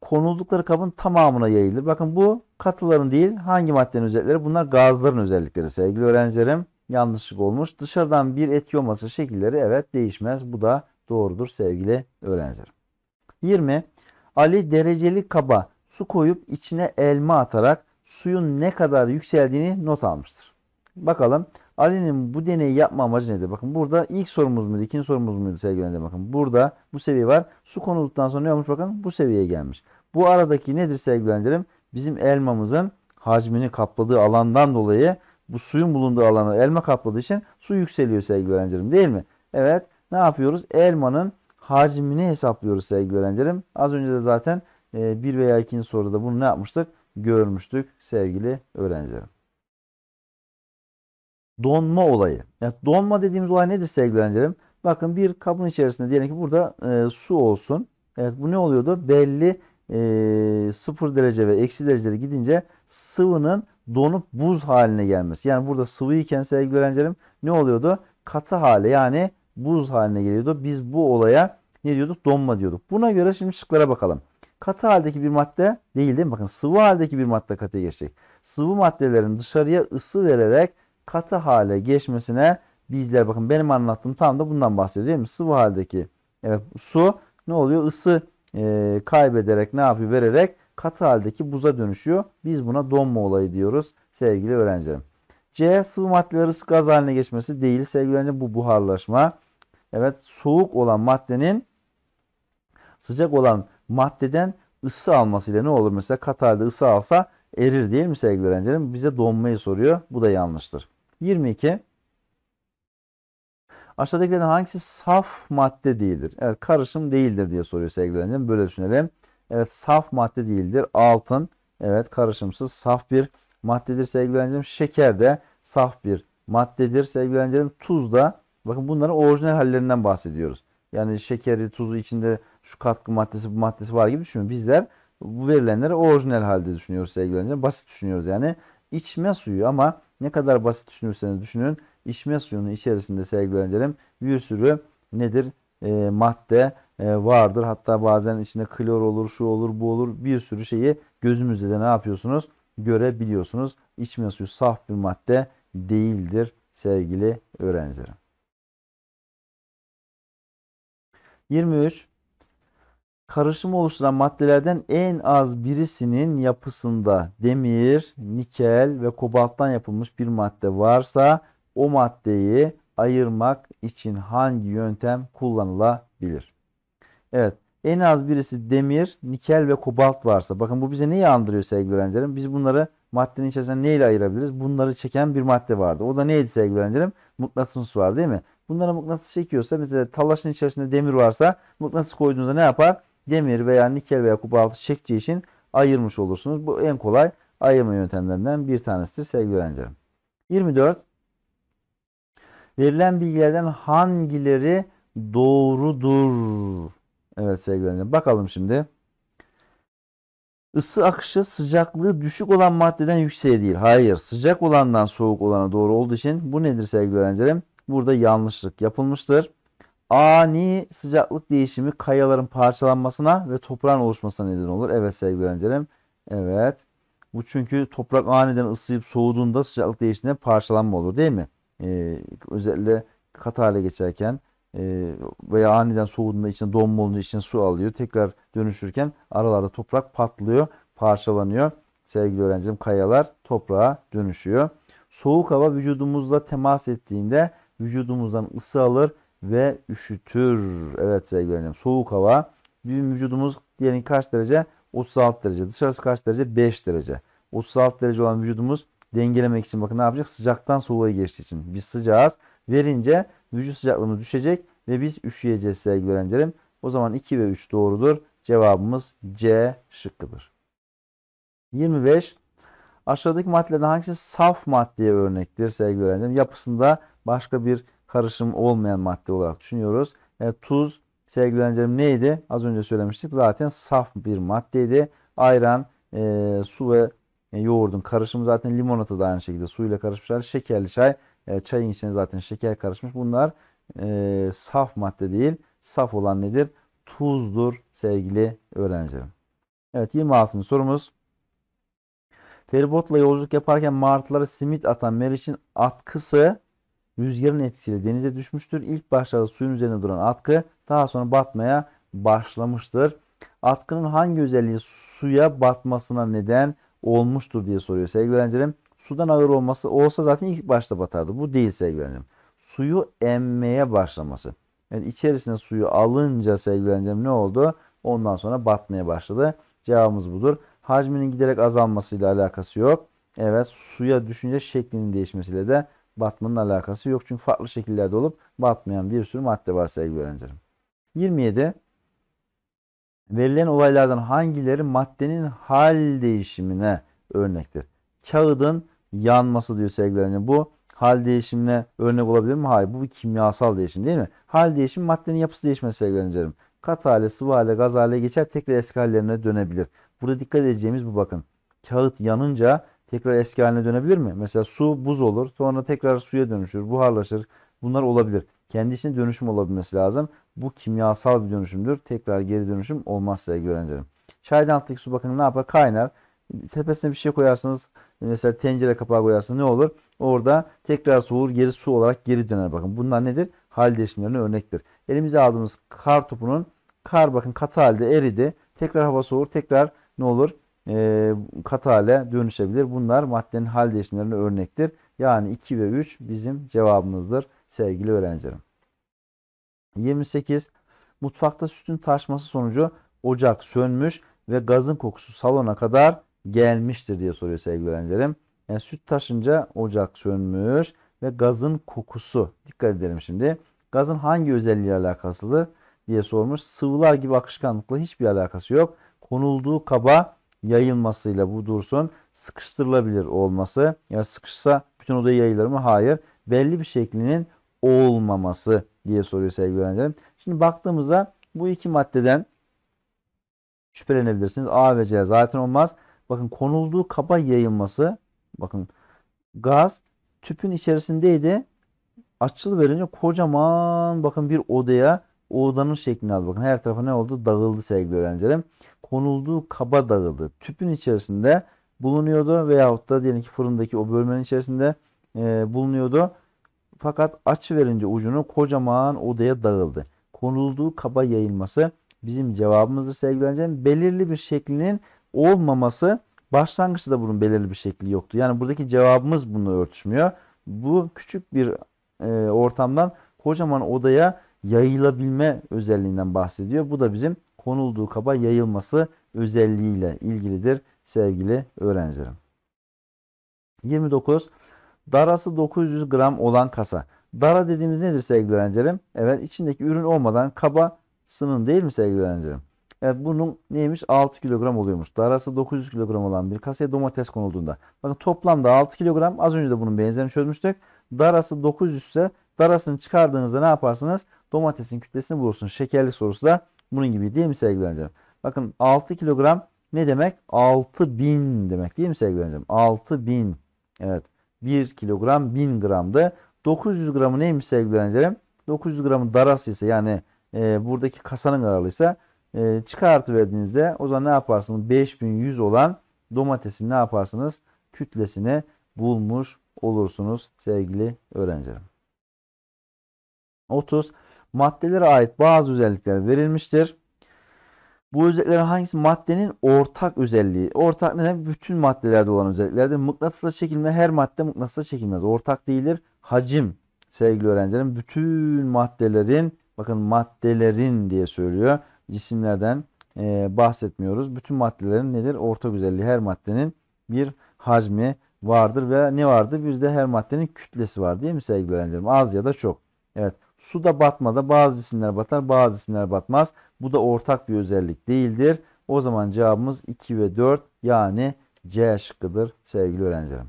Konuldukları kabın tamamına yayılır. Bakın bu katıların değil hangi maddenin özellikleri? Bunlar gazların özellikleri sevgili öğrencilerim yanlışlık olmuş. Dışarıdan bir etki olması şekilleri evet değişmez. Bu da doğrudur sevgili öğrenciler. 20. Ali dereceli kaba su koyup içine elma atarak suyun ne kadar yükseldiğini not almıştır. Bakalım Ali'nin bu deneyi yapma amacı nedir? Bakın burada ilk sorumuz muydu, ikinci sorumuz muydu sevgili öğrenciler? Bakın burada bu seviye var. Su konulduktan sonra ne olmuş bakın bu seviyeye gelmiş. Bu aradaki nedir sevgili öğrencilerim? Bizim elmamızın hacmini kapladığı alandan dolayı bu suyun bulunduğu alanı elma kapladığı için su yükseliyor sevgili öğrencilerim değil mi? Evet ne yapıyoruz? Elmanın hacmini hesaplıyoruz sevgili öğrencilerim. Az önce de zaten e, bir veya ikinci soruda bunu ne yapmıştık? Görmüştük sevgili öğrencilerim. Donma olayı. Yani donma dediğimiz olay nedir sevgili öğrencilerim? Bakın bir kabın içerisinde diyelim ki burada e, su olsun. Evet bu ne oluyordu? Belli e, 0 derece ve eksi dereceleri gidince sıvının donup buz haline gelmesi. Yani burada sıvıyken sevgili öğrencilerim ne oluyordu? Katı hale yani buz haline geliyordu. Biz bu olaya ne diyorduk? Donma diyorduk. Buna göre şimdi şıklara bakalım. Katı haldeki bir madde değil değil mi? Bakın sıvı haldeki bir madde katı geçecek. Sıvı maddelerin dışarıya ısı vererek katı hale geçmesine bizler bakın benim anlattığım tam da bundan bahsediyor değil mi? Sıvı haldeki evet, su ne oluyor? Isı e, kaybederek ne yapıyor? Vererek katı haldeki buza dönüşüyor. Biz buna donma olayı diyoruz sevgili öğrencilerim. C sıvı maddelerin gaz haline geçmesi değil sevgili öğrencilerim bu buharlaşma. Evet soğuk olan maddenin sıcak olan maddeden ısı almasıyla ne olur? Mesela katı halde ısı alsa erir değil mi sevgili öğrencilerim? Bize donmayı soruyor. Bu da yanlıştır. 22. Aşağıdakilerden hangisi saf madde değildir? Evet karışım değildir diye soruyor sevgili öğrencilerim. Böyle düşünelim. Evet saf madde değildir. Altın evet karışımsız saf bir maddedir sevgili öğrencilerim. Şeker de saf bir maddedir sevgili öğrencilerim. Tuz da bakın bunların orijinal hallerinden bahsediyoruz. Yani şekeri, tuzu içinde şu katkı maddesi, bu maddesi var gibi düşünün. Bizler bu verilenleri orijinal halde düşünüyoruz sevgili öğrencilerim. Basit düşünüyoruz yani. içme suyu ama ne kadar basit düşünürseniz düşünün. içme suyunun içerisinde sevgili öğrencilerim bir sürü nedir? e, madde e, vardır. Hatta bazen içinde klor olur, şu olur, bu olur. Bir sürü şeyi gözümüzde de ne yapıyorsunuz? Görebiliyorsunuz. İçme suyu saf bir madde değildir sevgili öğrencilerim. 23. Karışım oluşturan maddelerden en az birisinin yapısında demir, nikel ve kobalttan yapılmış bir madde varsa o maddeyi ayırmak için hangi yöntem kullanılabilir? Evet en az birisi demir, nikel ve kobalt varsa bakın bu bize neyi andırıyor sevgili öğrencilerim? Biz bunları maddenin içerisinde neyle ayırabiliriz? Bunları çeken bir madde vardı. O da neydi sevgili öğrencilerim? Mıknatıs var değil mi? Bunlara mıknatıs çekiyorsa mesela talaşın içerisinde demir varsa mıknatıs koyduğunuzda ne yapar? Demir veya nikel veya kobaltı çekeceği için ayırmış olursunuz. Bu en kolay ayırma yöntemlerinden bir tanesidir sevgili öğrencilerim. 24. Verilen bilgilerden hangileri doğrudur? Evet sevgili Bakalım şimdi. Isı akışı sıcaklığı düşük olan maddeden yükseğe değil. Hayır. Sıcak olandan soğuk olana doğru olduğu için bu nedir sevgili öğrencilerim? Burada yanlışlık yapılmıştır. Ani sıcaklık değişimi kayaların parçalanmasına ve toprağın oluşmasına neden olur. Evet sevgili öğrencilerim. Evet. Bu çünkü toprak aniden ısıyıp soğuduğunda sıcaklık değiştiğinde parçalanma olur değil mi? Ee, özellikle kat hale geçerken e, veya aniden soğuduğunda içine donma olunca içine su alıyor. Tekrar dönüşürken aralarda toprak patlıyor, parçalanıyor. Sevgili öğrencim kayalar toprağa dönüşüyor. Soğuk hava vücudumuzla temas ettiğinde vücudumuzdan ısı alır ve üşütür. Evet sevgili öğrencim soğuk hava bizim vücudumuz diyelim kaç derece? 36 derece. Dışarısı kaç derece? 5 derece. 36 derece olan vücudumuz dengelemek için bakın ne yapacak? Sıcaktan soğuğa geçtiği için. Biz sıcağız. Verince vücut sıcaklığımız düşecek ve biz üşüyeceğiz sevgili öğrencilerim. O zaman 2 ve 3 doğrudur. Cevabımız C şıkkıdır. 25. Aşağıdaki maddelerden hangisi saf maddeye örnektir sevgili öğrencilerim? Yapısında başka bir karışım olmayan madde olarak düşünüyoruz. E, tuz sevgili öğrencilerim neydi? Az önce söylemiştik. Zaten saf bir maddeydi. Ayran, e, su ve yani yoğurdun karışımı zaten limonata da aynı şekilde suyla karışmışlar. Şekerli çay, e, çayın içine zaten şeker karışmış. Bunlar e, saf madde değil. Saf olan nedir? Tuzdur sevgili öğrencilerim. Evet 26. sorumuz. Feribotla yolculuk yaparken martılara simit atan Meriç'in atkısı rüzgarın etkisiyle denize düşmüştür. İlk başlarda suyun üzerinde duran atkı daha sonra batmaya başlamıştır. Atkının hangi özelliği suya batmasına neden olmuştur diye soruyor sevgili öğrencilerim. Sudan ağır olması olsa zaten ilk başta batardı. Bu değil sevgili öğrencilerim. Suyu emmeye başlaması. Yani içerisine suyu alınca sevgili öğrencilerim ne oldu? Ondan sonra batmaya başladı. Cevabımız budur. Hacminin giderek azalmasıyla alakası yok. Evet suya düşünce şeklinin değişmesiyle de batmanın alakası yok. Çünkü farklı şekillerde olup batmayan bir sürü madde var sevgili öğrencilerim. 27 verilen olaylardan hangileri maddenin hal değişimine örnektir? Kağıdın yanması diyor sevgilerine. Bu hal değişimine örnek olabilir mi? Hayır. Bu bir kimyasal değişim değil mi? Hal değişimi maddenin yapısı değişmesi sevgilerim. Kat hale, sıvı hale, gaz hale geçer tekrar eski hallerine dönebilir. Burada dikkat edeceğimiz bu bakın. Kağıt yanınca tekrar eski haline dönebilir mi? Mesela su buz olur sonra tekrar suya dönüşür, buharlaşır. Bunlar olabilir. Kendi içinde dönüşüm olabilmesi lazım. Bu kimyasal bir dönüşümdür. Tekrar geri dönüşüm olmaz diye öğrencilerim. Çaydan alttaki su bakın ne yapar? Kaynar. Tepesine bir şey koyarsanız, Mesela tencere kapağı koyarsanız ne olur? Orada tekrar soğur geri su olarak geri döner. Bakın bunlar nedir? Hal değişimlerine örnektir. Elimize aldığımız kar topunun kar bakın katı halde eridi. Tekrar hava soğur. Tekrar ne olur? E, katı hale dönüşebilir. Bunlar maddenin hal değişimlerine örnektir. Yani 2 ve 3 bizim cevabımızdır sevgili öğrencilerim. 28. Mutfakta sütün taşması sonucu ocak sönmüş ve gazın kokusu salona kadar gelmiştir diye soruyor sevgili öğrencilerim. Yani süt taşınca ocak sönmüş ve gazın kokusu. Dikkat edelim şimdi. Gazın hangi özelliği alakasıdır diye sormuş. Sıvılar gibi akışkanlıkla hiçbir alakası yok. Konulduğu kaba yayılmasıyla bu dursun sıkıştırılabilir olması. Ya yani sıkışsa bütün odaya yayılır mı? Hayır. Belli bir şeklinin olmaması diye soruyor sevgili öğrencilerim. Şimdi baktığımızda bu iki maddeden şüphelenebilirsiniz. A ve C zaten olmaz. Bakın konulduğu kaba yayılması bakın gaz tüpün içerisindeydi. Açılı verince kocaman bakın bir odaya odanın şeklini aldı. Bakın her tarafa ne oldu? Dağıldı sevgili öğrencilerim. Konulduğu kaba dağıldı. Tüpün içerisinde bulunuyordu veyahut da diyelim ki fırındaki o bölmenin içerisinde e, bulunuyordu. Fakat aç verince ucunu kocaman odaya dağıldı. Konulduğu kaba yayılması bizim cevabımızdır sevgili öğrencilerim. Belirli bir şeklinin olmaması başlangıçta da bunun belirli bir şekli yoktu. Yani buradaki cevabımız bununla örtüşmüyor. Bu küçük bir e, ortamdan kocaman odaya yayılabilme özelliğinden bahsediyor. Bu da bizim konulduğu kaba yayılması özelliğiyle ilgilidir sevgili öğrencilerim. 29. Darası 900 gram olan kasa. Dara dediğimiz nedir sevgili öğrencilerim? Evet içindeki ürün olmadan kaba sının değil mi sevgili öğrencilerim? Evet bunun neymiş? 6 kilogram oluyormuş. Darası 900 kilogram olan bir kasaya domates konulduğunda. Bakın toplamda 6 kilogram. Az önce de bunun benzerini çözmüştük. Darası 900 ise darasını çıkardığınızda ne yaparsınız? Domatesin kütlesini bulursunuz. Şekerli sorusu da bunun gibi değil mi sevgili öğrencilerim? Bakın 6 kilogram ne demek? 6000 demek değil mi sevgili öğrencilerim? 6000. Evet. 1 kilogram 1000 gramdı. 900 gramı neymiş sevgili öğrencilerim? 900 gramı darası ise yani e, buradaki kasanın ağırlığıysa e, çıkartıverdiğinizde o zaman ne yaparsınız? 5100 olan domatesin ne yaparsınız? Kütlesini bulmuş olursunuz sevgili öğrencilerim. 30. Maddelere ait bazı özellikler verilmiştir. Bu özelliklerin hangisi? Maddenin ortak özelliği. Ortak neden? Bütün maddelerde olan özelliklerdir. Mıknatısla çekilme her madde mıknatısla çekilmez. Ortak değildir. Hacim sevgili öğrencilerim. Bütün maddelerin bakın maddelerin diye söylüyor. Cisimlerden e, bahsetmiyoruz. Bütün maddelerin nedir? Ortak özelliği. Her maddenin bir hacmi vardır ve ne vardı? Bir de her maddenin kütlesi var değil mi sevgili öğrencilerim? Az ya da çok. Evet. Suda batmada bazı cisimler batar bazı cisimler batmaz. Bu da ortak bir özellik değildir. O zaman cevabımız 2 ve 4 yani C şıkkıdır sevgili öğrencilerim.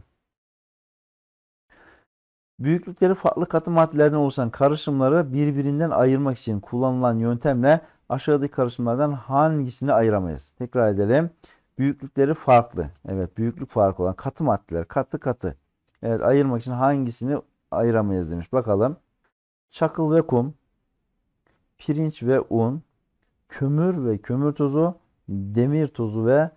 Büyüklükleri farklı katı maddelerden oluşan karışımları birbirinden ayırmak için kullanılan yöntemle aşağıdaki karışımlardan hangisini ayıramayız? Tekrar edelim. Büyüklükleri farklı. Evet büyüklük farkı olan katı maddeler katı katı. Evet ayırmak için hangisini ayıramayız demiş. Bakalım çakıl ve kum, pirinç ve un, kömür ve kömür tozu, demir tozu ve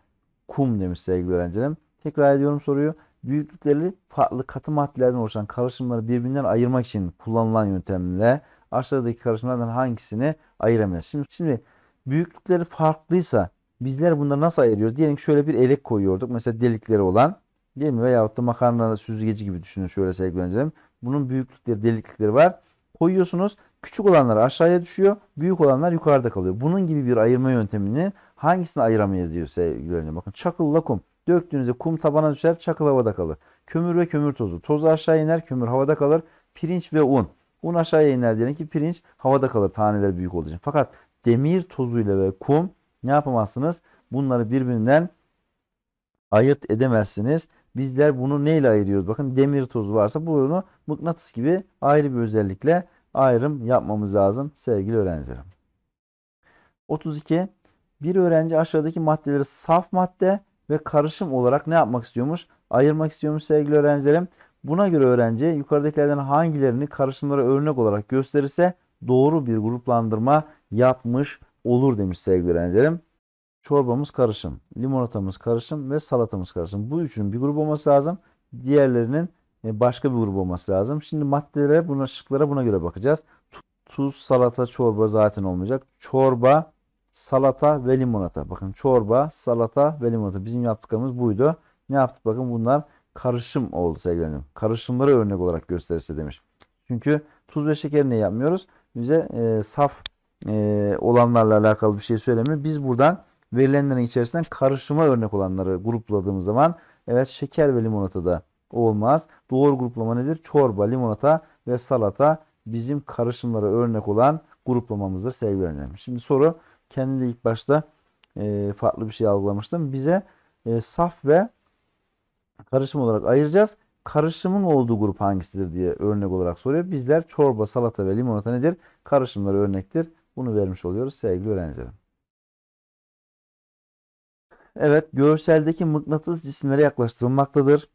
kum demiş sevgili öğrencilerim. Tekrar ediyorum soruyu. Büyüklükleri farklı katı maddelerden oluşan karışımları birbirinden ayırmak için kullanılan yöntemle aşağıdaki karışımlardan hangisini ayıramayız? Şimdi, şimdi büyüklükleri farklıysa bizler bunları nasıl ayırıyoruz? Diyelim ki şöyle bir elek koyuyorduk. Mesela delikleri olan değil mi? Veyahut da makarna süzgeci gibi düşünün şöyle sevgili öğrencilerim. Bunun büyüklükleri, delikleri var koyuyorsunuz. Küçük olanlar aşağıya düşüyor. Büyük olanlar yukarıda kalıyor. Bunun gibi bir ayırma yöntemini hangisini ayıramayız diyor sevgili öğrenciler. Bakın çakılla kum. Döktüğünüzde kum tabana düşer, çakıl havada kalır. Kömür ve kömür tozu. Toz aşağı iner, kömür havada kalır. Pirinç ve un. Un aşağıya iner diyelim ki pirinç havada kalır taneler büyük olduğu için. Fakat demir tozuyla ve kum ne yapamazsınız? Bunları birbirinden ayırt edemezsiniz. Bizler bunu neyle ayırıyoruz? Bakın demir toz varsa bunu mıknatıs gibi ayrı bir özellikle ayrım yapmamız lazım sevgili öğrencilerim. 32. Bir öğrenci aşağıdaki maddeleri saf madde ve karışım olarak ne yapmak istiyormuş? Ayırmak istiyormuş sevgili öğrencilerim. Buna göre öğrenci yukarıdakilerden hangilerini karışımlara örnek olarak gösterirse doğru bir gruplandırma yapmış olur demiş sevgili öğrencilerim çorbamız karışım, limonatamız karışım ve salatamız karışım. Bu üçünün bir grubu olması lazım. Diğerlerinin e, başka bir grubu olması lazım. Şimdi maddelere, buna şıklara buna göre bakacağız. Tuz, salata, çorba zaten olmayacak. Çorba, salata ve limonata. Bakın çorba, salata ve limonata. Bizim yaptıklarımız buydu. Ne yaptık? Bakın bunlar karışım oldu sevgili Karışımları örnek olarak gösterirse demiş. Çünkü tuz ve şeker ne yapmıyoruz? Bize e, saf e, olanlarla alakalı bir şey söylemiyor. Biz buradan verilenlerin içerisinden karışıma örnek olanları grupladığımız zaman evet şeker ve limonata da olmaz. Doğru gruplama nedir? Çorba, limonata ve salata bizim karışımlara örnek olan gruplamamızdır sevgili öğrencilerim. Şimdi soru kendi ilk başta e, farklı bir şey algılamıştım. Bize e, saf ve karışım olarak ayıracağız. Karışımın olduğu grup hangisidir diye örnek olarak soruyor. Bizler çorba, salata ve limonata nedir? Karışımları örnektir. Bunu vermiş oluyoruz sevgili öğrencilerim. Evet görseldeki mıknatıs cisimlere yaklaştırılmaktadır.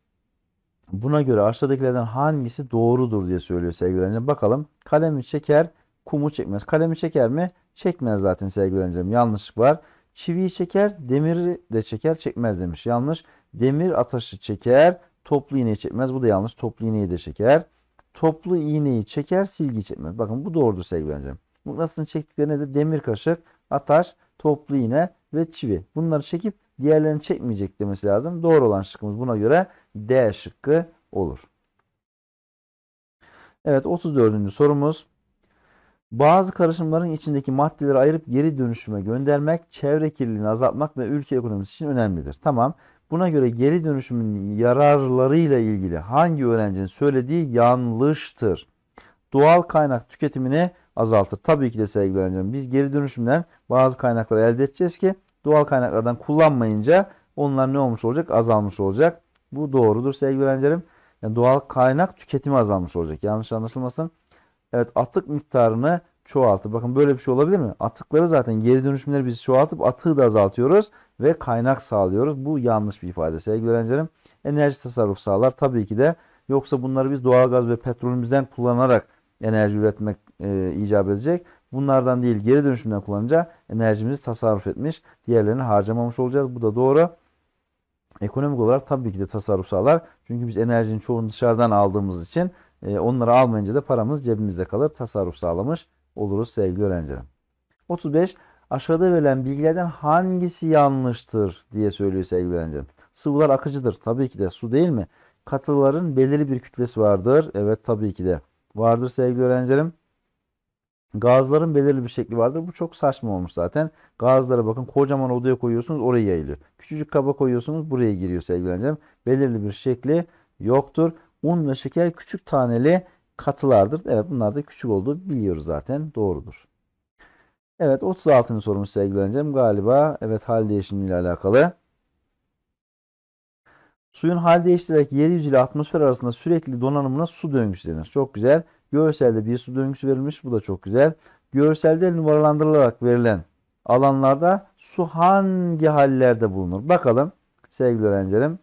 Buna göre aşağıdakilerden hangisi doğrudur diye söylüyor sevgili öğrencilerim. Bakalım kalemi çeker kumu çekmez. Kalemi çeker mi? Çekmez zaten sevgili öğrencilerim. Yanlışlık var. Çiviyi çeker demiri de çeker çekmez demiş. Yanlış. Demir ataşı çeker toplu iğneyi çekmez. Bu da yanlış. Toplu iğneyi de çeker. Toplu iğneyi çeker silgi çekmez. Bakın bu doğrudur sevgili öğrencilerim. Mıknatısını çektikleri nedir? Demir kaşık, ataş, toplu iğne ve çivi. Bunları çekip diğerlerini çekmeyecek demesi lazım. Doğru olan şıkkımız buna göre D şıkkı olur. Evet 34. sorumuz. Bazı karışımların içindeki maddeleri ayırıp geri dönüşüme göndermek, çevre kirliliğini azaltmak ve ülke ekonomisi için önemlidir. Tamam. Buna göre geri dönüşümün yararlarıyla ilgili hangi öğrencinin söylediği yanlıştır? Doğal kaynak tüketimini azaltır. Tabii ki de sevgili öğrencilerim biz geri dönüşümden bazı kaynakları elde edeceğiz ki doğal kaynaklardan kullanmayınca onlar ne olmuş olacak? Azalmış olacak. Bu doğrudur sevgili öğrencilerim. Yani doğal kaynak tüketimi azalmış olacak. Yanlış anlaşılmasın. Evet atık miktarını çoğaltır. Bakın böyle bir şey olabilir mi? Atıkları zaten geri dönüşümleri biz çoğaltıp atığı da azaltıyoruz ve kaynak sağlıyoruz. Bu yanlış bir ifade sevgili öğrencilerim. Enerji tasarruf sağlar tabii ki de. Yoksa bunları biz doğalgaz ve petrolümüzden kullanarak enerji üretmek e, icap edecek. Bunlardan değil geri dönüşümden kullanınca enerjimizi tasarruf etmiş. Diğerlerini harcamamış olacağız. Bu da doğru. Ekonomik olarak tabii ki de tasarruf sağlar. Çünkü biz enerjinin çoğunu dışarıdan aldığımız için e, onları almayınca da paramız cebimizde kalır. Tasarruf sağlamış oluruz sevgili öğrencilerim. 35. Aşağıda verilen bilgilerden hangisi yanlıştır diye söylüyor sevgili öğrencilerim. Sıvılar akıcıdır. Tabii ki de su değil mi? Katıların belirli bir kütlesi vardır. Evet tabii ki de vardır sevgili öğrencilerim. Gazların belirli bir şekli vardır. Bu çok saçma olmuş zaten. Gazlara bakın kocaman odaya koyuyorsunuz oraya yayılıyor. Küçücük kaba koyuyorsunuz buraya giriyor sevgili öğrencim. Belirli bir şekli yoktur. Un ve şeker küçük taneli katılardır. Evet bunlar da küçük olduğu biliyoruz zaten doğrudur. Evet 36. sorumuz sevgili öğrencim galiba evet hal değişimi ile alakalı. Suyun hal değiştirerek yeryüzü ile atmosfer arasında sürekli donanımına su döngüsü denir. Çok güzel. Görselde bir su döngüsü verilmiş. Bu da çok güzel. Görselde numaralandırılarak verilen alanlarda su hangi hallerde bulunur? Bakalım sevgili öğrencilerim.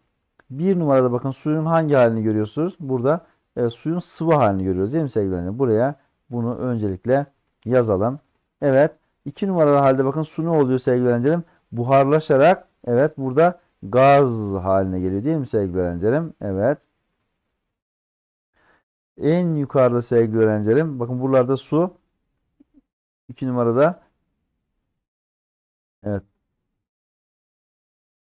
Bir numarada bakın suyun hangi halini görüyorsunuz? Burada e, suyun sıvı halini görüyoruz değil mi sevgili öğrencilerim? Buraya bunu öncelikle yazalım. Evet. İki numaralı halde bakın su ne oluyor sevgili öğrencilerim? Buharlaşarak evet burada gaz haline geliyor değil mi sevgili öğrencilerim? Evet. En yukarıda sevgili öğrencilerim. Bakın buralarda su. 2 numarada. Evet.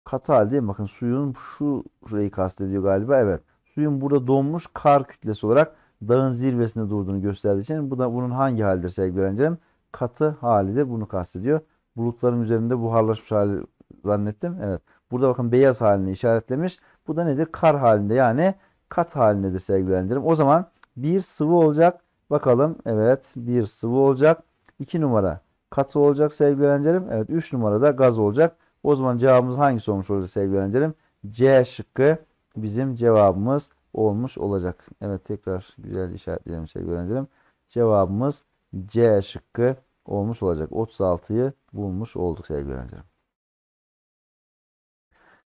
Katı hal Bakın suyun şu şurayı kastediyor galiba. Evet. Suyun burada donmuş kar kütlesi olarak dağın zirvesinde durduğunu gösterdiği için bu da bunun hangi halidir sevgili öğrencilerim? Katı halidir. Bunu kastediyor. Bulutların üzerinde buharlaşmış hali zannettim. Evet. Burada bakın beyaz halini işaretlemiş. Bu da nedir? Kar halinde yani kat halindedir sevgili öğrencilerim. O zaman bir sıvı olacak. Bakalım evet bir sıvı olacak. 2 numara katı olacak sevgili öğrencilerim. Evet üç numara da gaz olacak. O zaman cevabımız hangisi olmuş olacak sevgili öğrencilerim? C şıkkı bizim cevabımız olmuş olacak. Evet tekrar güzel işaretleyelim sevgili öğrencilerim. Cevabımız C şıkkı olmuş olacak. 36'yı bulmuş olduk sevgili öğrencilerim.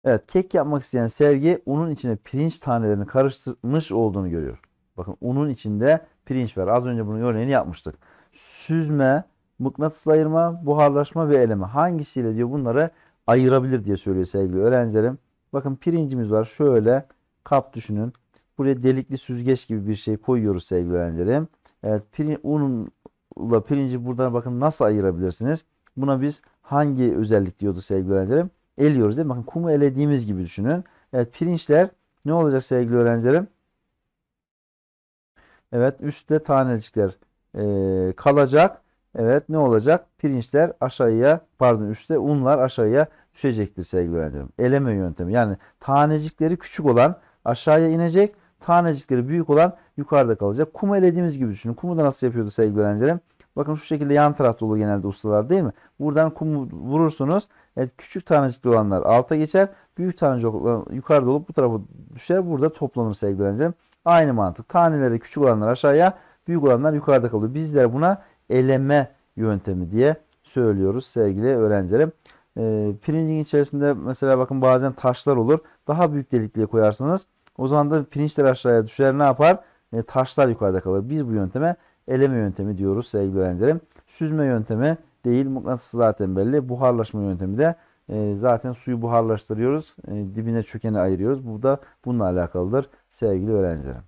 Evet kek yapmak isteyen Sevgi unun içine pirinç tanelerini karıştırmış olduğunu görüyor. Bakın unun içinde pirinç var. Az önce bunun örneğini yapmıştık. Süzme, mıknatısla ayırma, buharlaşma ve eleme. Hangisiyle diyor bunları ayırabilir diye söylüyor sevgili öğrencilerim. Bakın pirincimiz var. Şöyle kap düşünün. Buraya delikli süzgeç gibi bir şey koyuyoruz sevgili öğrencilerim. Evet pirin, unla pirinci buradan bakın nasıl ayırabilirsiniz? Buna biz hangi özellik diyordu sevgili öğrencilerim? Eliyoruz değil mi? Bakın kumu elediğimiz gibi düşünün. Evet pirinçler ne olacak sevgili öğrencilerim? Evet üstte tanecikler e, kalacak. Evet ne olacak? Pirinçler aşağıya pardon üstte unlar aşağıya düşecektir sevgili öğrencilerim. Eleme yöntemi yani tanecikleri küçük olan aşağıya inecek. Tanecikleri büyük olan yukarıda kalacak. Kumu elediğimiz gibi düşünün. Kumu da nasıl yapıyordu sevgili öğrencilerim? Bakın şu şekilde yan tarafta olur genelde ustalar değil mi? Buradan kumu vurursunuz. Evet, küçük tanecikli olanlar alta geçer. Büyük tanecikli olan yukarıda olup bu tarafa düşer. Burada toplanır sevgili öğrencilerim. Aynı mantık. Taneleri küçük olanlar aşağıya, büyük olanlar yukarıda kalıyor. Bizler buna eleme yöntemi diye söylüyoruz sevgili öğrencilerim. E, pirincin içerisinde mesela bakın bazen taşlar olur. Daha büyük delikliğe koyarsanız o zaman da pirinçler aşağıya düşer ne yapar? E, taşlar yukarıda kalır. Biz bu yönteme eleme yöntemi diyoruz sevgili öğrencilerim. Süzme yöntemi değil mıknatısı zaten belli. Buharlaşma yöntemi de e, zaten suyu buharlaştırıyoruz. E, dibine çökeni ayırıyoruz. Bu da bununla alakalıdır sevgili öğrencilerim.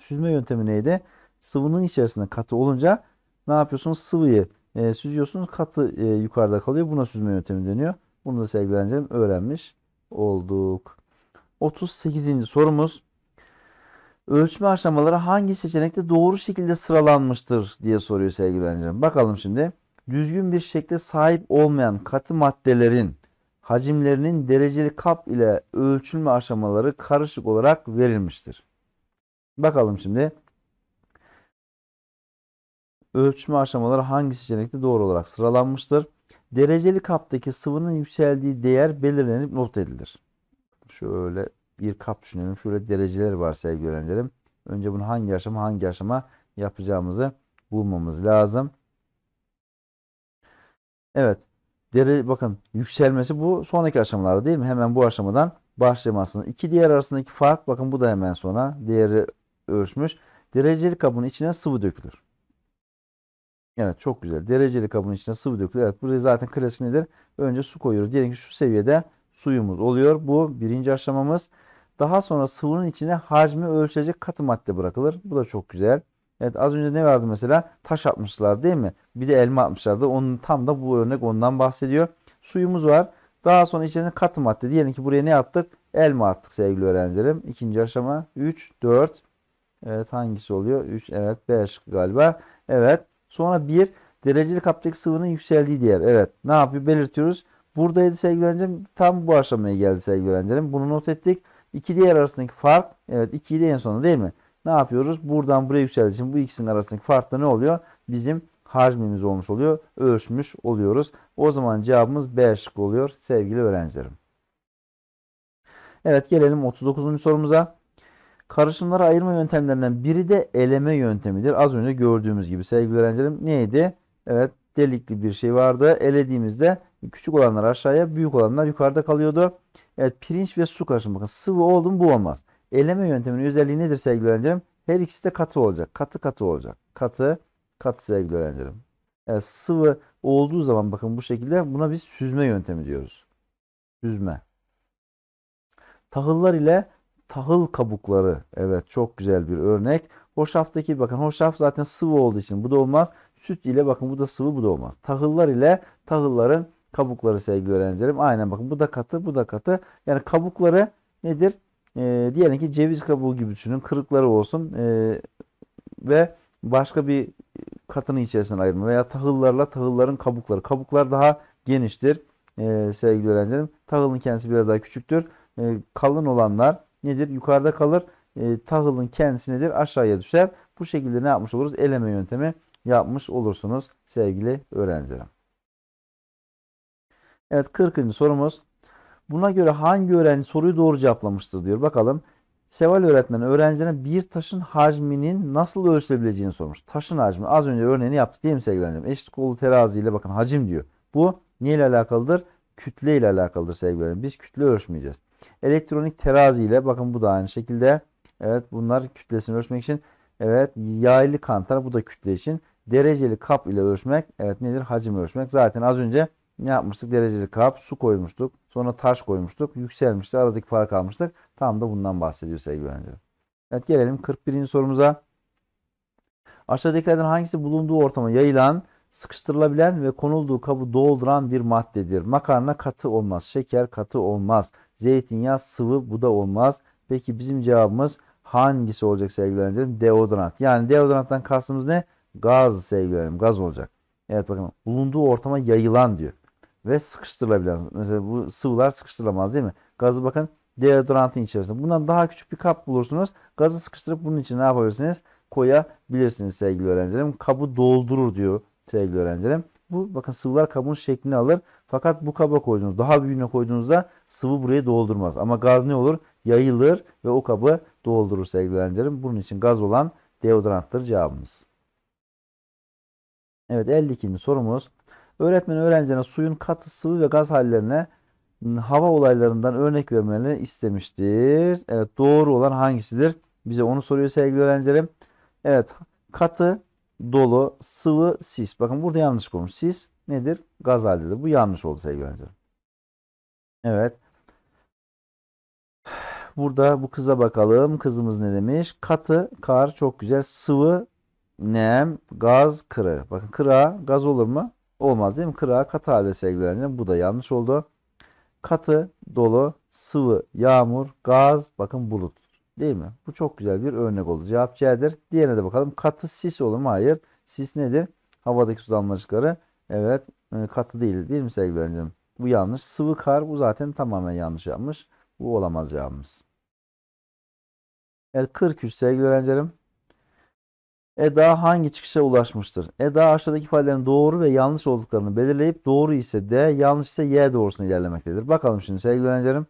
Süzme yöntemi neydi? Sıvının içerisinde katı olunca ne yapıyorsunuz? Sıvıyı e, süzüyorsunuz. Katı e, yukarıda kalıyor. Buna süzme yöntemi deniyor. Bunu da sevgili öğrencilerim öğrenmiş olduk. 38. sorumuz. Ölçme aşamaları hangi seçenekte doğru şekilde sıralanmıştır diye soruyor sevgili öğrencilerim. Bakalım şimdi. Düzgün bir şekle sahip olmayan katı maddelerin hacimlerinin dereceli kap ile ölçülme aşamaları karışık olarak verilmiştir. Bakalım şimdi. Ölçme aşamaları hangi seçenekte doğru olarak sıralanmıştır? Dereceli kaptaki sıvının yükseldiği değer belirlenip not edilir. Şöyle bir kap düşünelim. Şöyle dereceler var sevgili öğrencilerim. Önce bunu hangi aşama hangi aşama yapacağımızı bulmamız lazım. Evet dere bakın yükselmesi bu sonraki aşamalarda değil mi? Hemen bu aşamadan başlamasını. İki diğer arasındaki fark bakın bu da hemen sonra diğeri ölçmüş. Dereceli kabın içine sıvı dökülür. Evet çok güzel. Dereceli kabın içine sıvı dökülür. Evet buraya zaten klasik nedir? Önce su koyuyoruz. Diyelim ki şu seviyede suyumuz oluyor. Bu birinci aşamamız. Daha sonra sıvının içine hacmi ölçecek katı madde bırakılır. Bu da çok güzel. Evet az önce ne vardı mesela? Taş atmışlar değil mi? Bir de elma atmışlardı. Onun tam da bu örnek ondan bahsediyor. Suyumuz var. Daha sonra içerisine katı madde. Diyelim ki buraya ne attık? Elma attık sevgili öğrencilerim. İkinci aşama 3, 4. Evet hangisi oluyor? 3 evet B galiba. Evet. Sonra 1 dereceli kaptaki sıvının yükseldiği diğer. Evet. Ne yapıyor? Belirtiyoruz. Buradaydı sevgili öğrencim. Tam bu aşamaya geldi sevgili öğrencilerim. Bunu not ettik. İki diğer arasındaki fark. Evet 2'yi de en sonunda değil mi? ne yapıyoruz? Buradan buraya yükseldiği için bu ikisinin arasındaki farkta ne oluyor? Bizim hacmimiz olmuş oluyor. Ölçmüş oluyoruz. O zaman cevabımız B şıkkı oluyor sevgili öğrencilerim. Evet gelelim 39. sorumuza. Karışımları ayırma yöntemlerinden biri de eleme yöntemidir. Az önce gördüğümüz gibi sevgili öğrencilerim neydi? Evet delikli bir şey vardı. Elediğimizde küçük olanlar aşağıya büyük olanlar yukarıda kalıyordu. Evet pirinç ve su karışımı. Bakın sıvı oldu mu bu olmaz. Eleme yönteminin özelliği nedir sevgili öğrencilerim? Her ikisi de katı olacak. Katı katı olacak. Katı katı sevgili öğrencilerim. Evet, sıvı olduğu zaman bakın bu şekilde buna biz süzme yöntemi diyoruz. Süzme. Tahıllar ile tahıl kabukları. Evet çok güzel bir örnek. Hoşaftaki bakın hoşaf zaten sıvı olduğu için bu da olmaz. Süt ile bakın bu da sıvı bu da olmaz. Tahıllar ile tahılların kabukları sevgili öğrencilerim. Aynen bakın bu da katı bu da katı. Yani kabukları nedir? e, diyelim ki ceviz kabuğu gibi düşünün. Kırıkları olsun e, ve başka bir katının içerisine ayırma veya tahıllarla tahılların kabukları. Kabuklar daha geniştir e, sevgili öğrencilerim. Tahılın kendisi biraz daha küçüktür. E, kalın olanlar nedir? Yukarıda kalır. E, tahılın kendisi nedir? Aşağıya düşer. Bu şekilde ne yapmış oluruz? Eleme yöntemi yapmış olursunuz sevgili öğrencilerim. Evet 40. sorumuz. Buna göre hangi öğrenci soruyu doğru cevaplamıştır diyor. Bakalım. Seval öğretmen öğrencilere bir taşın hacminin nasıl ölçülebileceğini sormuş. Taşın hacmi az önce örneğini yaptık değil mi sevgili öğrencim? Eşit kolu teraziyle bakın hacim diyor. Bu neyle alakalıdır? Kütle ile alakalıdır sevgili öğrencim. Biz kütle ölçmeyeceğiz. Elektronik teraziyle bakın bu da aynı şekilde. Evet bunlar kütlesini ölçmek için. Evet yaylı kantar bu da kütle için. Dereceli kap ile ölçmek. Evet nedir? Hacim ölçmek. Zaten az önce ne yapmıştık? Dereceli kap, su koymuştuk. Sonra taş koymuştuk. Yükselmişti. Aradaki fark almıştık. Tam da bundan bahsediyor sevgili öğrenciler. Evet gelelim 41. sorumuza. Aşağıdakilerden hangisi bulunduğu ortama yayılan, sıkıştırılabilen ve konulduğu kabı dolduran bir maddedir? Makarna katı olmaz, şeker katı olmaz, zeytinyağı sıvı bu da olmaz. Peki bizim cevabımız hangisi olacak sevgili öğrencilerim? Deodorant. Yani deodoranttan kastımız ne? Gaz sevgili öğrencilerim, gaz olacak. Evet bakın bulunduğu ortama yayılan diyor ve sıkıştırılabilen. Mesela bu sıvılar sıkıştırılamaz değil mi? Gazı bakın deodorantın içerisinde. Bundan daha küçük bir kap bulursunuz. Gazı sıkıştırıp bunun için ne yapabilirsiniz? Koyabilirsiniz sevgili öğrencilerim. Kabı doldurur diyor sevgili öğrencilerim. Bu bakın sıvılar kabın şeklini alır. Fakat bu kaba koyduğunuz daha büyüğüne koyduğunuzda sıvı burayı doldurmaz. Ama gaz ne olur? Yayılır ve o kabı doldurur sevgili öğrencilerim. Bunun için gaz olan deodoranttır cevabımız. Evet 52. sorumuz. Öğretmen öğrencilerine suyun katı, sıvı ve gaz hallerine ıı, hava olaylarından örnek vermelerini istemiştir. Evet doğru olan hangisidir? Bize onu soruyor sevgili öğrencilerim. Evet katı, dolu, sıvı, sis. Bakın burada yanlış konmuş. Sis nedir? Gaz halidir. Bu yanlış oldu sevgili öğrencilerim. Evet. Burada bu kıza bakalım. Kızımız ne demiş? Katı, kar çok güzel. Sıvı, nem, gaz, kırı. Bakın kıra, gaz olur mu? Olmaz değil mi? Kırağı katı halde sergilenir. Bu da yanlış oldu. Katı, dolu, sıvı, yağmur, gaz, bakın bulut. Değil mi? Bu çok güzel bir örnek oldu. Cevap C'dir. Diğerine de bakalım. Katı sis olur mu? Hayır. Sis nedir? Havadaki su damlacıkları. Evet. E, katı değil. Değil mi sevgili öğrencim? Bu yanlış. Sıvı kar bu zaten tamamen yanlış yapmış. Bu olamaz cevabımız. Evet 43 sevgili öğrencilerim. EDA hangi çıkışa ulaşmıştır? EDA aşağıdaki ifadelerin doğru ve yanlış olduklarını belirleyip doğru ise D, yanlış ise Y doğrusuna ilerlemektedir. Bakalım şimdi sevgili öğrencilerim.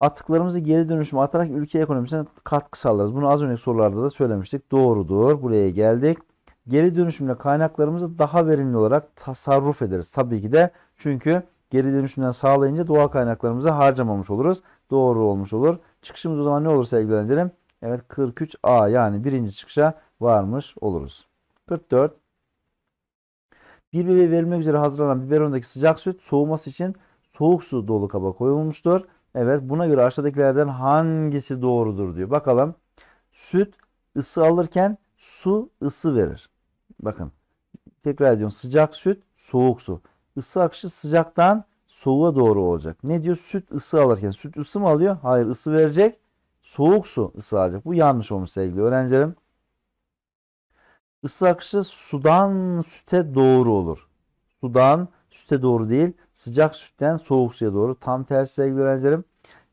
Attıklarımızı geri dönüşüme atarak ülke ekonomisine katkı sağlarız. Bunu az önceki sorularda da söylemiştik. Doğrudur. Buraya geldik. Geri dönüşümle kaynaklarımızı daha verimli olarak tasarruf ederiz. Tabii ki de çünkü geri dönüşümden sağlayınca doğal kaynaklarımızı harcamamış oluruz. Doğru olmuş olur. Çıkışımız o zaman ne olur sevgili öğrencilerim? Evet 43A yani birinci çıkışa varmış oluruz. 44. Bir bebeğe verilmek üzere hazırlanan biberondaki sıcak süt soğuması için soğuk su dolu kaba koyulmuştur. Evet buna göre aşağıdakilerden hangisi doğrudur diyor. Bakalım süt ısı alırken su ısı verir. Bakın tekrar ediyorum sıcak süt soğuk su. Isı akışı sıcaktan soğuğa doğru olacak. Ne diyor? Süt ısı alırken. Süt ısı mı alıyor? Hayır ısı verecek. Soğuk su ısı alacak. Bu yanlış olmuş sevgili öğrencilerim. Isı akışı sudan süte doğru olur. Sudan süte doğru değil, sıcak sütten soğuk suya doğru. Tam tersi sevgili öğrencilerim.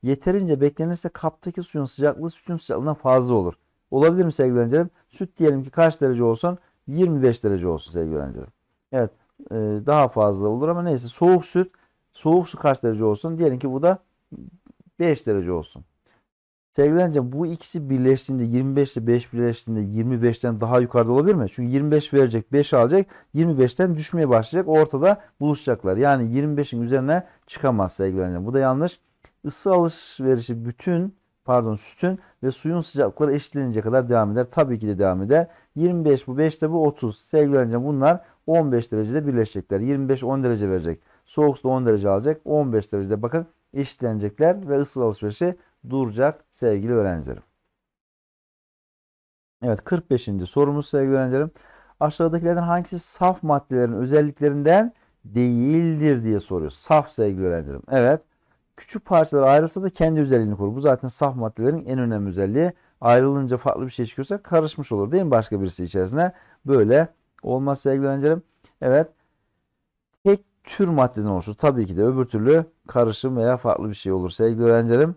Yeterince beklenirse kaptaki suyun sıcaklığı sütün sıcaklığına fazla olur. Olabilir mi sevgili öğrencilerim? Süt diyelim ki kaç derece olsun? 25 derece olsun sevgili öğrencilerim. Evet e, daha fazla olur ama neyse soğuk süt soğuk su kaç derece olsun? Diyelim ki bu da 5 derece olsun. Sevgili bu ikisi birleştiğinde 25 ile 5 birleştiğinde 25'ten daha yukarıda olabilir mi? Çünkü 25 verecek 5 alacak 25'ten düşmeye başlayacak ortada buluşacaklar. Yani 25'in üzerine çıkamaz sevgili Bu da yanlış. Isı alışverişi bütün pardon sütün ve suyun sıcaklıkları eşitlenince kadar devam eder. Tabii ki de devam eder. 25 bu 5 de bu 30. Sevgili bunlar 15 derecede birleşecekler. 25 10 derece verecek. Soğuk su da 10 derece alacak. 15 derecede bakın eşitlenecekler ve ısı alışverişi duracak sevgili öğrencilerim. Evet 45. sorumuz sevgili öğrencilerim. Aşağıdakilerden hangisi saf maddelerin özelliklerinden değildir diye soruyor. Saf sevgili öğrencilerim. Evet. Küçük parçalar ayrılsa da kendi özelliğini korur. Bu zaten saf maddelerin en önemli özelliği. Ayrılınca farklı bir şey çıkıyorsa karışmış olur değil mi başka birisi içerisine? Böyle olmaz sevgili öğrencilerim. Evet. Tek tür maddeden oluşur. Tabii ki de öbür türlü karışım veya farklı bir şey olur sevgili öğrencilerim.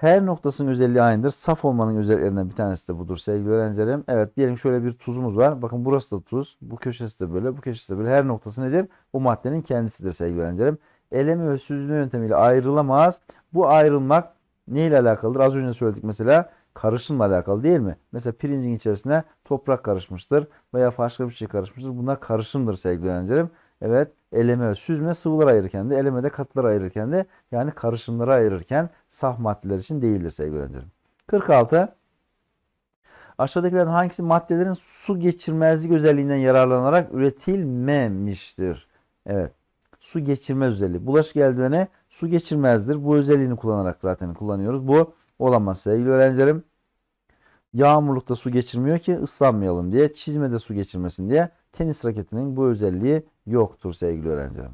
Her noktasının özelliği aynıdır. Saf olmanın özelliklerinden bir tanesi de budur sevgili öğrencilerim. Evet diyelim şöyle bir tuzumuz var. Bakın burası da tuz. Bu köşesi de böyle. Bu köşesi de böyle. Her noktası nedir? Bu maddenin kendisidir sevgili öğrencilerim. Eleme ve süzme yöntemiyle ayrılamaz. Bu ayrılmak neyle alakalıdır? Az önce söyledik mesela karışımla alakalı değil mi? Mesela pirincin içerisine toprak karışmıştır veya başka bir şey karışmıştır. Bunlar karışımdır sevgili öğrencilerim. Evet eleme ve süzme sıvılar ayırırken de, eleme de katılar ayırırken de yani karışımları ayırırken saf maddeler için değildir sevgili öğrencilerim. 46. Aşağıdakilerden hangisi maddelerin su geçirmezlik özelliğinden yararlanarak üretilmemiştir? Evet. Su geçirmez özelliği. Bulaşık eldiveni su geçirmezdir. Bu özelliğini kullanarak zaten kullanıyoruz. Bu olamaz sevgili öğrencilerim. Yağmurlukta su geçirmiyor ki ıslanmayalım diye, çizmede su geçirmesin diye. Tenis raketinin bu özelliği yoktur sevgili öğrencilerim.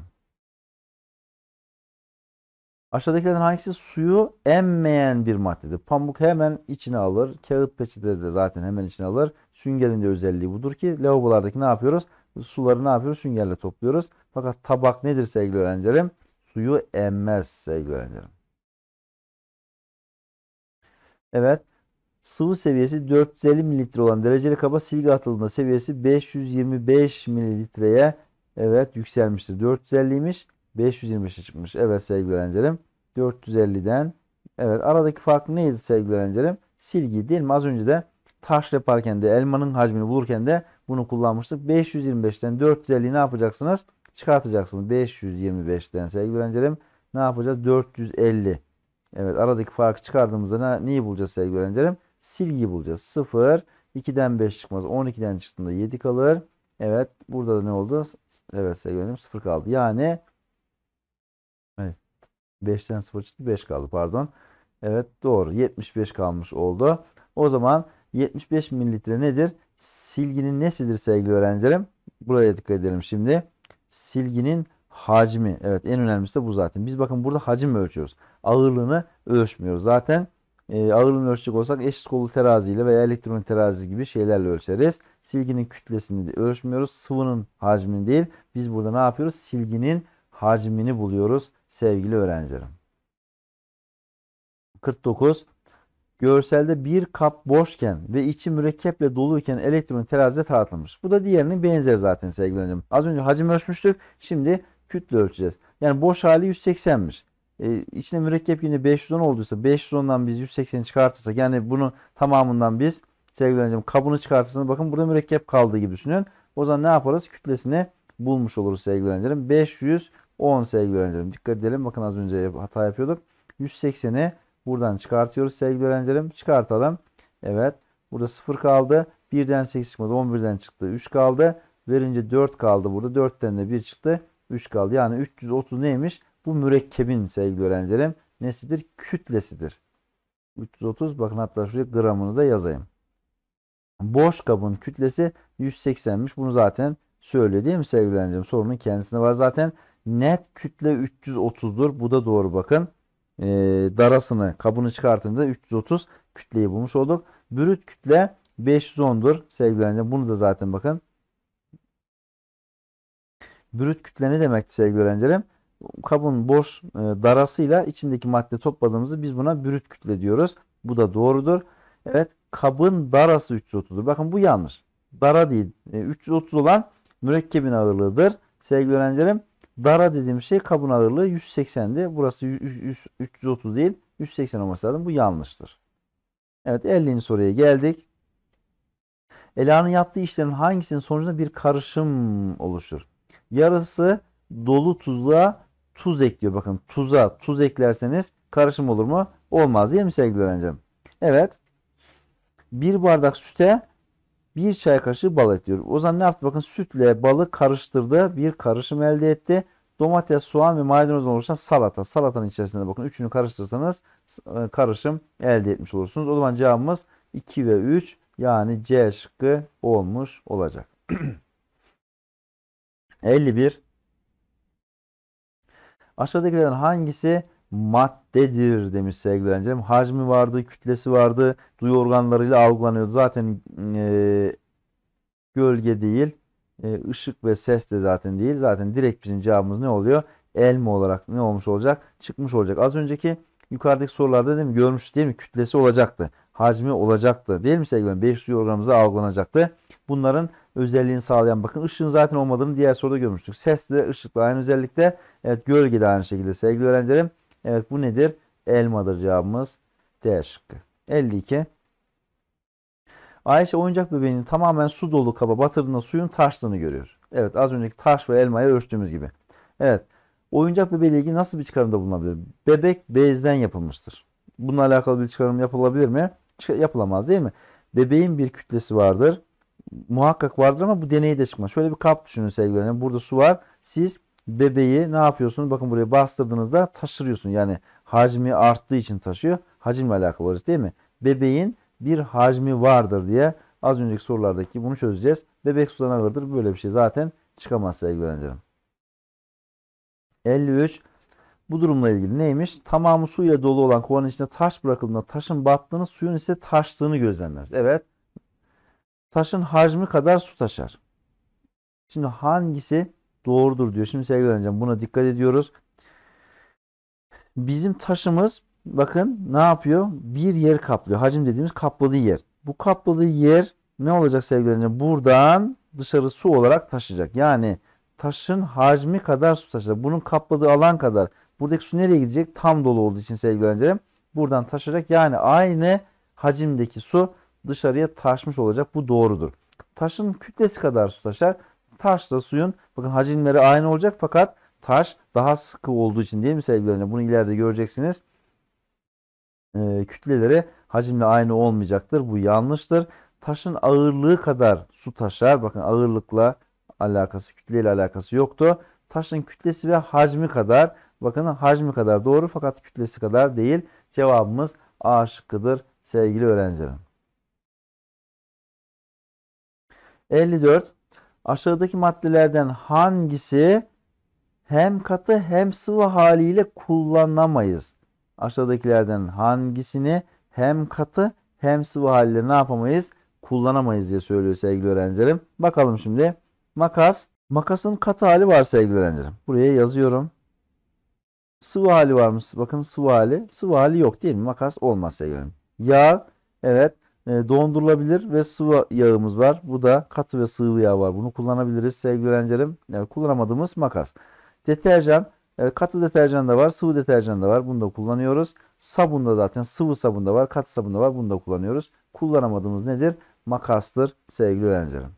Aşağıdakilerden hangisi suyu emmeyen bir maddedir? Pamuk hemen içine alır. Kağıt peçete de zaten hemen içine alır. Süngerin de özelliği budur ki lavabolardaki ne yapıyoruz? Suları ne yapıyoruz? Süngerle topluyoruz. Fakat tabak nedir sevgili öğrencilerim? Suyu emmez sevgili öğrencilerim. Evet. Sıvı seviyesi 450 mililitre olan dereceli kaba silgi atıldığında seviyesi 525 mililitreye evet yükselmiştir. 450'ymiş 525'e çıkmış. Evet sevgili öğrencilerim 450'den evet aradaki fark neydi sevgili öğrencilerim? Silgi değil mi? Az önce de taş yaparken de elmanın hacmini bulurken de bunu kullanmıştık. 525'ten 450'yi ne yapacaksınız? Çıkartacaksınız. 525'ten sevgili öğrencilerim ne yapacağız? 450. Evet aradaki farkı çıkardığımızda ne, neyi bulacağız sevgili öğrencilerim? Silgi bulacağız. 0, 2'den 5 çıkmaz. 12'den çıktığında 7 kalır. Evet burada da ne oldu? Evet sevgili öğrencim 0 kaldı. Yani evet, 5'ten 0 çıktı 5 kaldı pardon. Evet doğru 75 kalmış oldu. O zaman 75 mililitre nedir? Silginin nesidir sevgili öğrencilerim? Buraya dikkat edelim şimdi. Silginin hacmi. Evet en önemlisi de bu zaten. Biz bakın burada hacim ölçüyoruz. Ağırlığını ölçmüyoruz. Zaten e, ee, ağırlığını ölçecek olsak eşit kolu teraziyle veya elektron terazi gibi şeylerle ölçeriz. Silginin kütlesini de ölçmüyoruz. Sıvının hacmini değil. Biz burada ne yapıyoruz? Silginin hacmini buluyoruz sevgili öğrencilerim. 49. Görselde bir kap boşken ve içi mürekkeple doluyken elektron terazide tartılmış. Bu da diğerinin benzeri zaten sevgili öğrencilerim. Az önce hacim ölçmüştük. Şimdi kütle ölçeceğiz. Yani boş hali 180'miş e, içinde mürekkep günü 510 olduysa 510'dan biz 180'i çıkartırsa, yani bunu tamamından biz sevgili öğrencim kabını çıkartırsanız bakın burada mürekkep kaldığı gibi düşünün. O zaman ne yaparız? Kütlesini bulmuş oluruz sevgili öğrencilerim. 510 sevgili öğrencilerim. Dikkat edelim bakın az önce hata yapıyorduk. 180'i buradan çıkartıyoruz sevgili öğrencilerim. Çıkartalım. Evet. Burada 0 kaldı. 1'den 8 çıkmadı. 11'den çıktı. 3 kaldı. Verince 4 kaldı burada. 4'ten de 1 çıktı. 3 kaldı. Yani 330 neymiş? Bu mürekkebin sevgili öğrencilerim nesidir? Kütlesidir. 330 bakın hatta şuraya gramını da yazayım. Boş kabın kütlesi 180'miş. Bunu zaten söylüyor değil mi sevgili öğrencilerim Sorunun kendisinde var zaten. Net kütle 330'dur. Bu da doğru bakın. Ee, darasını kabını çıkartınca 330 kütleyi bulmuş olduk. Brüt kütle 510'dur sevgili öğrencim. Bunu da zaten bakın. Brüt kütle ne demekti sevgili öğrencilerim? kabın boş e, darasıyla içindeki madde topladığımızı biz buna brüt kütle diyoruz. Bu da doğrudur. Evet kabın darası 330'dur. Bakın bu yanlış. Dara değil. E, 330 olan mürekkebin ağırlığıdır. Sevgili öğrencilerim dara dediğim şey kabın ağırlığı 180'di. Burası 100, 330 değil 180 olması lazım. Bu yanlıştır. Evet 50. soruya geldik. Ela'nın yaptığı işlerin hangisinin sonucunda bir karışım oluşur? Yarısı dolu tuzluğa tuz ekliyor. Bakın tuza tuz eklerseniz karışım olur mu? Olmaz değil mi sevgili öğrencim? Evet. Bir bardak süte bir çay kaşığı bal ekliyor. O zaman ne yaptı? Bakın sütle balı karıştırdı. Bir karışım elde etti. Domates, soğan ve maydanozdan oluşan salata. Salatanın içerisinde bakın üçünü karıştırırsanız e, karışım elde etmiş olursunuz. O zaman cevabımız 2 ve 3 yani C şıkkı olmuş olacak. 51 [CLEARS THROAT] Aşağıdakilerden hangisi maddedir demiş sevgili öğrencilerim. Hacmi vardı, kütlesi vardı, duyu organlarıyla algılanıyordu. Zaten e, gölge değil, e, ışık ve ses de zaten değil. Zaten direkt bizim cevabımız ne oluyor? Elma olarak ne olmuş olacak? Çıkmış olacak. Az önceki yukarıdaki sorularda değil Görmüş değil mi? Kütlesi olacaktı. Hacmi olacaktı. Değil mi sevgili öğrencilerim? 5 duyu organımıza algılanacaktı. Bunların özelliğini sağlayan bakın ışığın zaten olmadığını diğer soruda görmüştük. Ses de ışıkla aynı özellikle. Evet gölge de aynı şekilde sevgili öğrencilerim. Evet bu nedir? Elmadır cevabımız. D şıkkı. 52. Ayşe oyuncak bebeğinin tamamen su dolu kaba batırdığında suyun taştığını görüyor. Evet az önceki taş ve elmayı ölçtüğümüz gibi. Evet oyuncak bebeğiyle ilgili nasıl bir çıkarımda bulunabilir? Bebek bezden yapılmıştır. Bununla alakalı bir çıkarım yapılabilir mi? yapılamaz değil mi? Bebeğin bir kütlesi vardır muhakkak vardır ama bu deneyde de çıkmaz. Şöyle bir kap düşünün sevgilerim. Burada su var. Siz bebeği ne yapıyorsunuz? Bakın buraya bastırdığınızda taşırıyorsun. Yani hacmi arttığı için taşıyor. Hacimle alakalı olacak değil mi? Bebeğin bir hacmi vardır diye az önceki sorulardaki bunu çözeceğiz. Bebek sudan ağırdır. Böyle bir şey zaten çıkamaz sevgili öğrencilerim. 53. Bu durumla ilgili neymiş? Tamamı suyla dolu olan kovanın içinde taş bırakıldığında taşın battığını suyun ise taştığını gözlemleriz. Evet taşın hacmi kadar su taşar. Şimdi hangisi doğrudur diyor. Şimdi sevgili öğrencim buna dikkat ediyoruz. Bizim taşımız bakın ne yapıyor? Bir yer kaplıyor. Hacim dediğimiz kapladığı yer. Bu kapladığı yer ne olacak sevgili öğrencim? Buradan dışarı su olarak taşıyacak. Yani taşın hacmi kadar su taşıyacak. Bunun kapladığı alan kadar. Buradaki su nereye gidecek? Tam dolu olduğu için sevgili öğrencilerim. Buradan taşıyacak. Yani aynı hacimdeki su dışarıya taşmış olacak. Bu doğrudur. Taşın kütlesi kadar su taşar. Taş da suyun bakın hacimleri aynı olacak fakat taş daha sıkı olduğu için değil mi sevgilerine? Bunu ileride göreceksiniz. Ee, kütleleri hacimle aynı olmayacaktır. Bu yanlıştır. Taşın ağırlığı kadar su taşar. Bakın ağırlıkla alakası, kütleyle alakası yoktu. Taşın kütlesi ve hacmi kadar. Bakın hacmi kadar doğru fakat kütlesi kadar değil. Cevabımız A şıkkıdır sevgili öğrencilerim. 54. Aşağıdaki maddelerden hangisi hem katı hem sıvı haliyle kullanamayız? Aşağıdakilerden hangisini hem katı hem sıvı haliyle ne yapamayız? Kullanamayız diye söylüyor sevgili öğrencilerim. Bakalım şimdi. Makas. Makasın katı hali var sevgili öğrencilerim. Buraya yazıyorum. Sıvı hali var mı? Bakın sıvı hali. Sıvı hali yok değil mi? Makas olmaz sevgili öğrencilerim. Yağ. Evet. E, dondurulabilir ve sıvı yağımız var. Bu da katı ve sıvı yağ var. Bunu kullanabiliriz sevgili öğrencilerim. Yani kullanamadığımız makas. Deterjan, e, katı deterjan da var, sıvı deterjan da var. Bunu da kullanıyoruz. Sabun da zaten sıvı sabun da var, katı sabun da var. Bunu da kullanıyoruz. Kullanamadığımız nedir? Makastır sevgili öğrencilerim.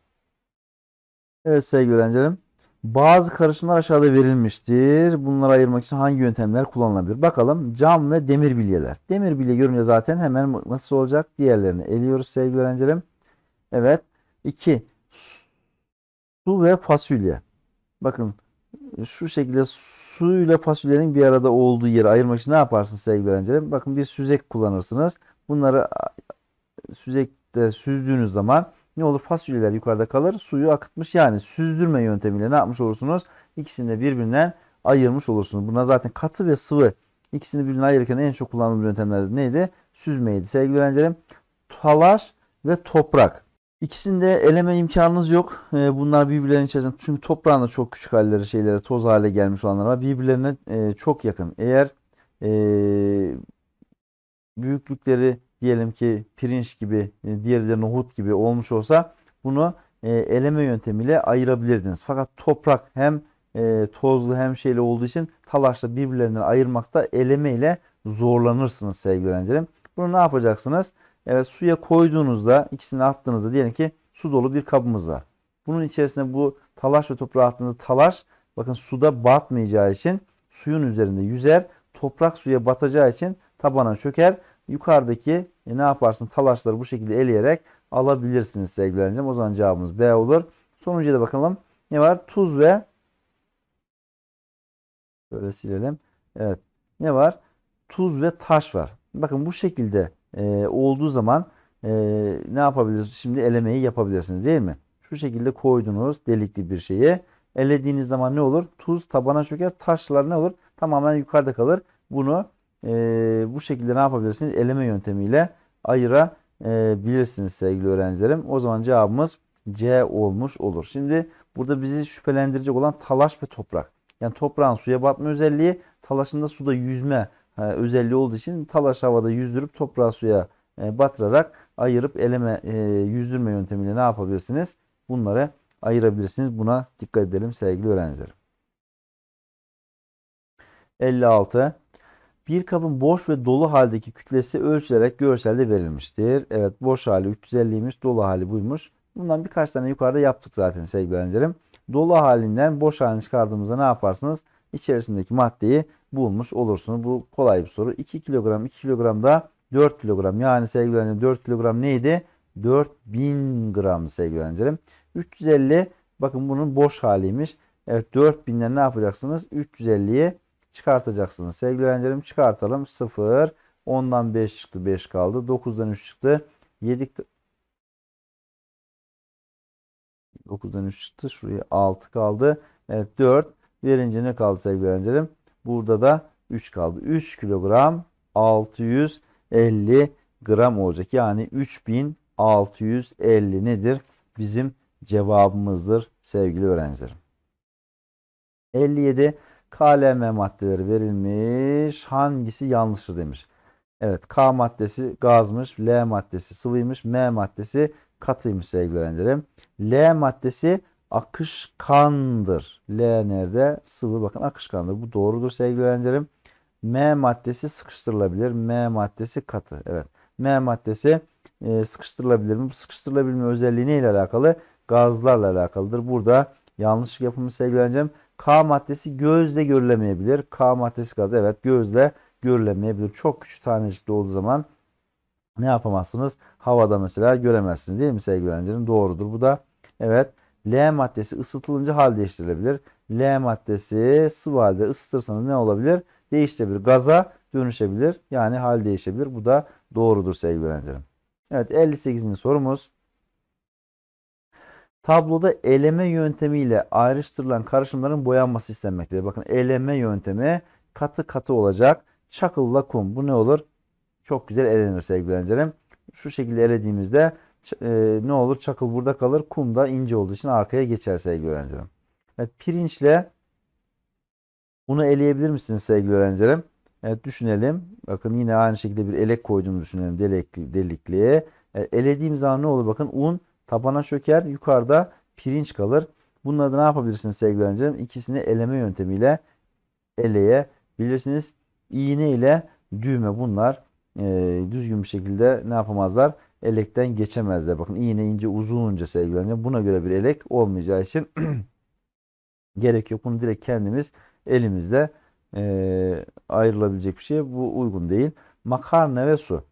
Evet sevgili öğrencilerim. Bazı karışımlar aşağıda verilmiştir. Bunları ayırmak için hangi yöntemler kullanılabilir? Bakalım cam ve demir bilyeler. Demir bilye görünce zaten hemen nasıl olacak? Diğerlerini eliyoruz sevgili öğrencilerim. Evet. 2. Su ve fasulye. Bakın şu şekilde suyla fasulyenin bir arada olduğu yeri ayırmak için ne yaparsınız sevgili öğrencilerim? Bakın bir süzek kullanırsınız. Bunları süzekte süzdüğünüz zaman ne olur fasulyeler yukarıda kalır. Suyu akıtmış yani süzdürme yöntemiyle ne yapmış olursunuz? İkisini de birbirinden ayırmış olursunuz. Buna zaten katı ve sıvı ikisini birbirinden ayırırken en çok kullanılan yöntemler neydi? Süzmeydi. Sevgili öğrencilerim talaş ve toprak. İkisinde eleme imkanınız yok. Ee, bunlar birbirlerinin içerisinde çünkü toprağın da çok küçük halleri şeylere toz hale gelmiş olanlar var. Birbirlerine e, çok yakın. Eğer e, büyüklükleri diyelim ki pirinç gibi, e, diğeri de nohut gibi olmuş olsa bunu e, eleme yöntemiyle ayırabilirdiniz. Fakat toprak hem e, tozlu hem şeyli olduğu için talaşla birbirlerinden ayırmakta eleme ile zorlanırsınız sevgili öğrencilerim. Bunu ne yapacaksınız? Evet suya koyduğunuzda ikisini attığınızda diyelim ki su dolu bir kabımız var. Bunun içerisinde bu talaş ve toprağı attığınızda talaş bakın suda batmayacağı için suyun üzerinde yüzer. Toprak suya batacağı için tabana çöker yukarıdaki e, ne yaparsın talaşları bu şekilde eleyerek alabilirsiniz sevgili O zaman cevabımız B olur. Sonuncuya da bakalım. Ne var? Tuz ve böyle silelim. Evet. Ne var? Tuz ve taş var. Bakın bu şekilde e, olduğu zaman e, ne yapabiliriz? Şimdi elemeyi yapabilirsiniz değil mi? Şu şekilde koydunuz delikli bir şeyi. Elediğiniz zaman ne olur? Tuz tabana çöker. Taşlar ne olur? Tamamen yukarıda kalır. Bunu e, bu şekilde ne yapabilirsiniz? Eleme yöntemiyle ayırabilirsiniz sevgili öğrencilerim. O zaman cevabımız C olmuş olur. Şimdi burada bizi şüphelendirecek olan talaş ve toprak. Yani toprağın suya batma özelliği, da suda yüzme e, özelliği olduğu için talaş havada yüzdürüp toprağı suya e, batırarak ayırıp eleme e, yüzdürme yöntemiyle ne yapabilirsiniz? Bunları ayırabilirsiniz. Buna dikkat edelim sevgili öğrencilerim. 56. Bir kabın boş ve dolu haldeki kütlesi ölçülerek görselde verilmiştir. Evet boş hali 350'ymiş, dolu hali buymuş. Bundan birkaç tane yukarıda yaptık zaten sevgili öğrencilerim. Dolu halinden boş halini çıkardığımızda ne yaparsınız? İçerisindeki maddeyi bulmuş olursunuz. Bu kolay bir soru. 2 kilogram, 2 kilogram da 4 kilogram. Yani sevgili öğrencilerim 4 kilogram neydi? 4000 gram sevgili öğrencilerim. 350 bakın bunun boş haliymiş. Evet 4000'den ne yapacaksınız? 350'ye çıkartacaksınız. Sevgili öğrencilerim çıkartalım. 0, 10'dan 5 çıktı 5 kaldı. 9'dan 3 çıktı. 7 9'dan 3 çıktı. Şuraya 6 kaldı. Evet 4. Verince ne kaldı sevgili öğrencilerim? Burada da 3 kaldı. 3 kilogram 650 gram olacak. Yani 3650 nedir? Bizim cevabımızdır sevgili öğrencilerim. 57 KLM maddeleri verilmiş. Hangisi yanlıştır demiş. Evet K maddesi gazmış, L maddesi sıvıymış, M maddesi katıymış sevgili öğrencilerim. L maddesi akışkandır. L nerede? Sıvı bakın akışkandır. Bu doğrudur sevgili öğrencilerim. M maddesi sıkıştırılabilir. M maddesi katı. Evet. M maddesi e, sıkıştırılabilir mi? Bu sıkıştırılabilme özelliği ile alakalı? Gazlarla alakalıdır. Burada yanlışlık yapımı sevgili öğrencilerim. K maddesi gözle görülemeyebilir. K maddesi gazı evet gözle görülemeyebilir. Çok küçük tanecikli olduğu zaman ne yapamazsınız? Havada mesela göremezsiniz değil mi sevgili öğrencilerim? Doğrudur bu da. Evet L maddesi ısıtılınca hal değiştirilebilir. L maddesi sıvı halde ısıtırsanız ne olabilir? Değiştirebilir. Gaza dönüşebilir. Yani hal değişebilir. Bu da doğrudur sevgili öğrencilerim. Evet 58. sorumuz. Tabloda eleme yöntemiyle ayrıştırılan karışımların boyanması istenmektedir. Bakın eleme yöntemi katı katı olacak. Çakılla kum. Bu ne olur? Çok güzel elenir sevgili öğrencilerim. Şu şekilde elediğimizde e, ne olur? Çakıl burada kalır. Kum da ince olduğu için arkaya geçer sevgili öğrencilerim. Evet pirinçle bunu eleyebilir misiniz sevgili öğrencilerim? Evet düşünelim. Bakın yine aynı şekilde bir elek koyduğumu düşünelim. Delikli, delikli. Evet, elediğim zaman ne olur? Bakın un Tabana çöker, yukarıda pirinç kalır. Bunları da ne yapabilirsiniz sevgili öğrencilerim? İkisini eleme yöntemiyle eleyebilirsiniz. İğne ile düğme bunlar e, düzgün bir şekilde ne yapamazlar? Elekten geçemezler. Bakın iğne ince uzunca sevgili öğrencilerim. Buna göre bir elek olmayacağı için [CLEARS THROAT] gerek yok. Bunu direkt kendimiz elimizde e, ayrılabilecek bir şey. Bu uygun değil. Makarna ve su.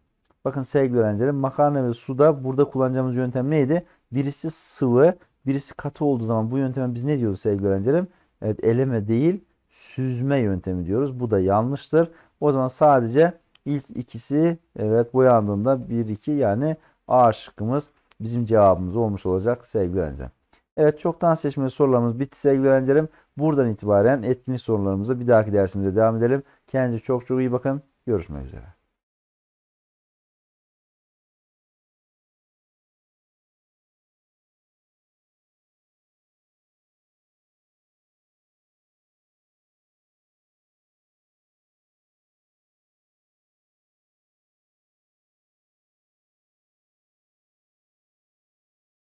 Bakın sevgili öğrencilerim makarna ve suda burada kullanacağımız yöntem neydi? Birisi sıvı, birisi katı olduğu zaman bu yönteme biz ne diyoruz sevgili öğrencilerim? Evet eleme değil süzme yöntemi diyoruz. Bu da yanlıştır. O zaman sadece ilk ikisi evet boyandığında 1-2 yani A şıkkımız bizim cevabımız olmuş olacak sevgili öğrencilerim. Evet çoktan seçme sorularımız bitti sevgili öğrencilerim. Buradan itibaren etkinlik sorularımıza bir dahaki dersimize devam edelim. Kendinize çok çok iyi bakın. Görüşmek üzere.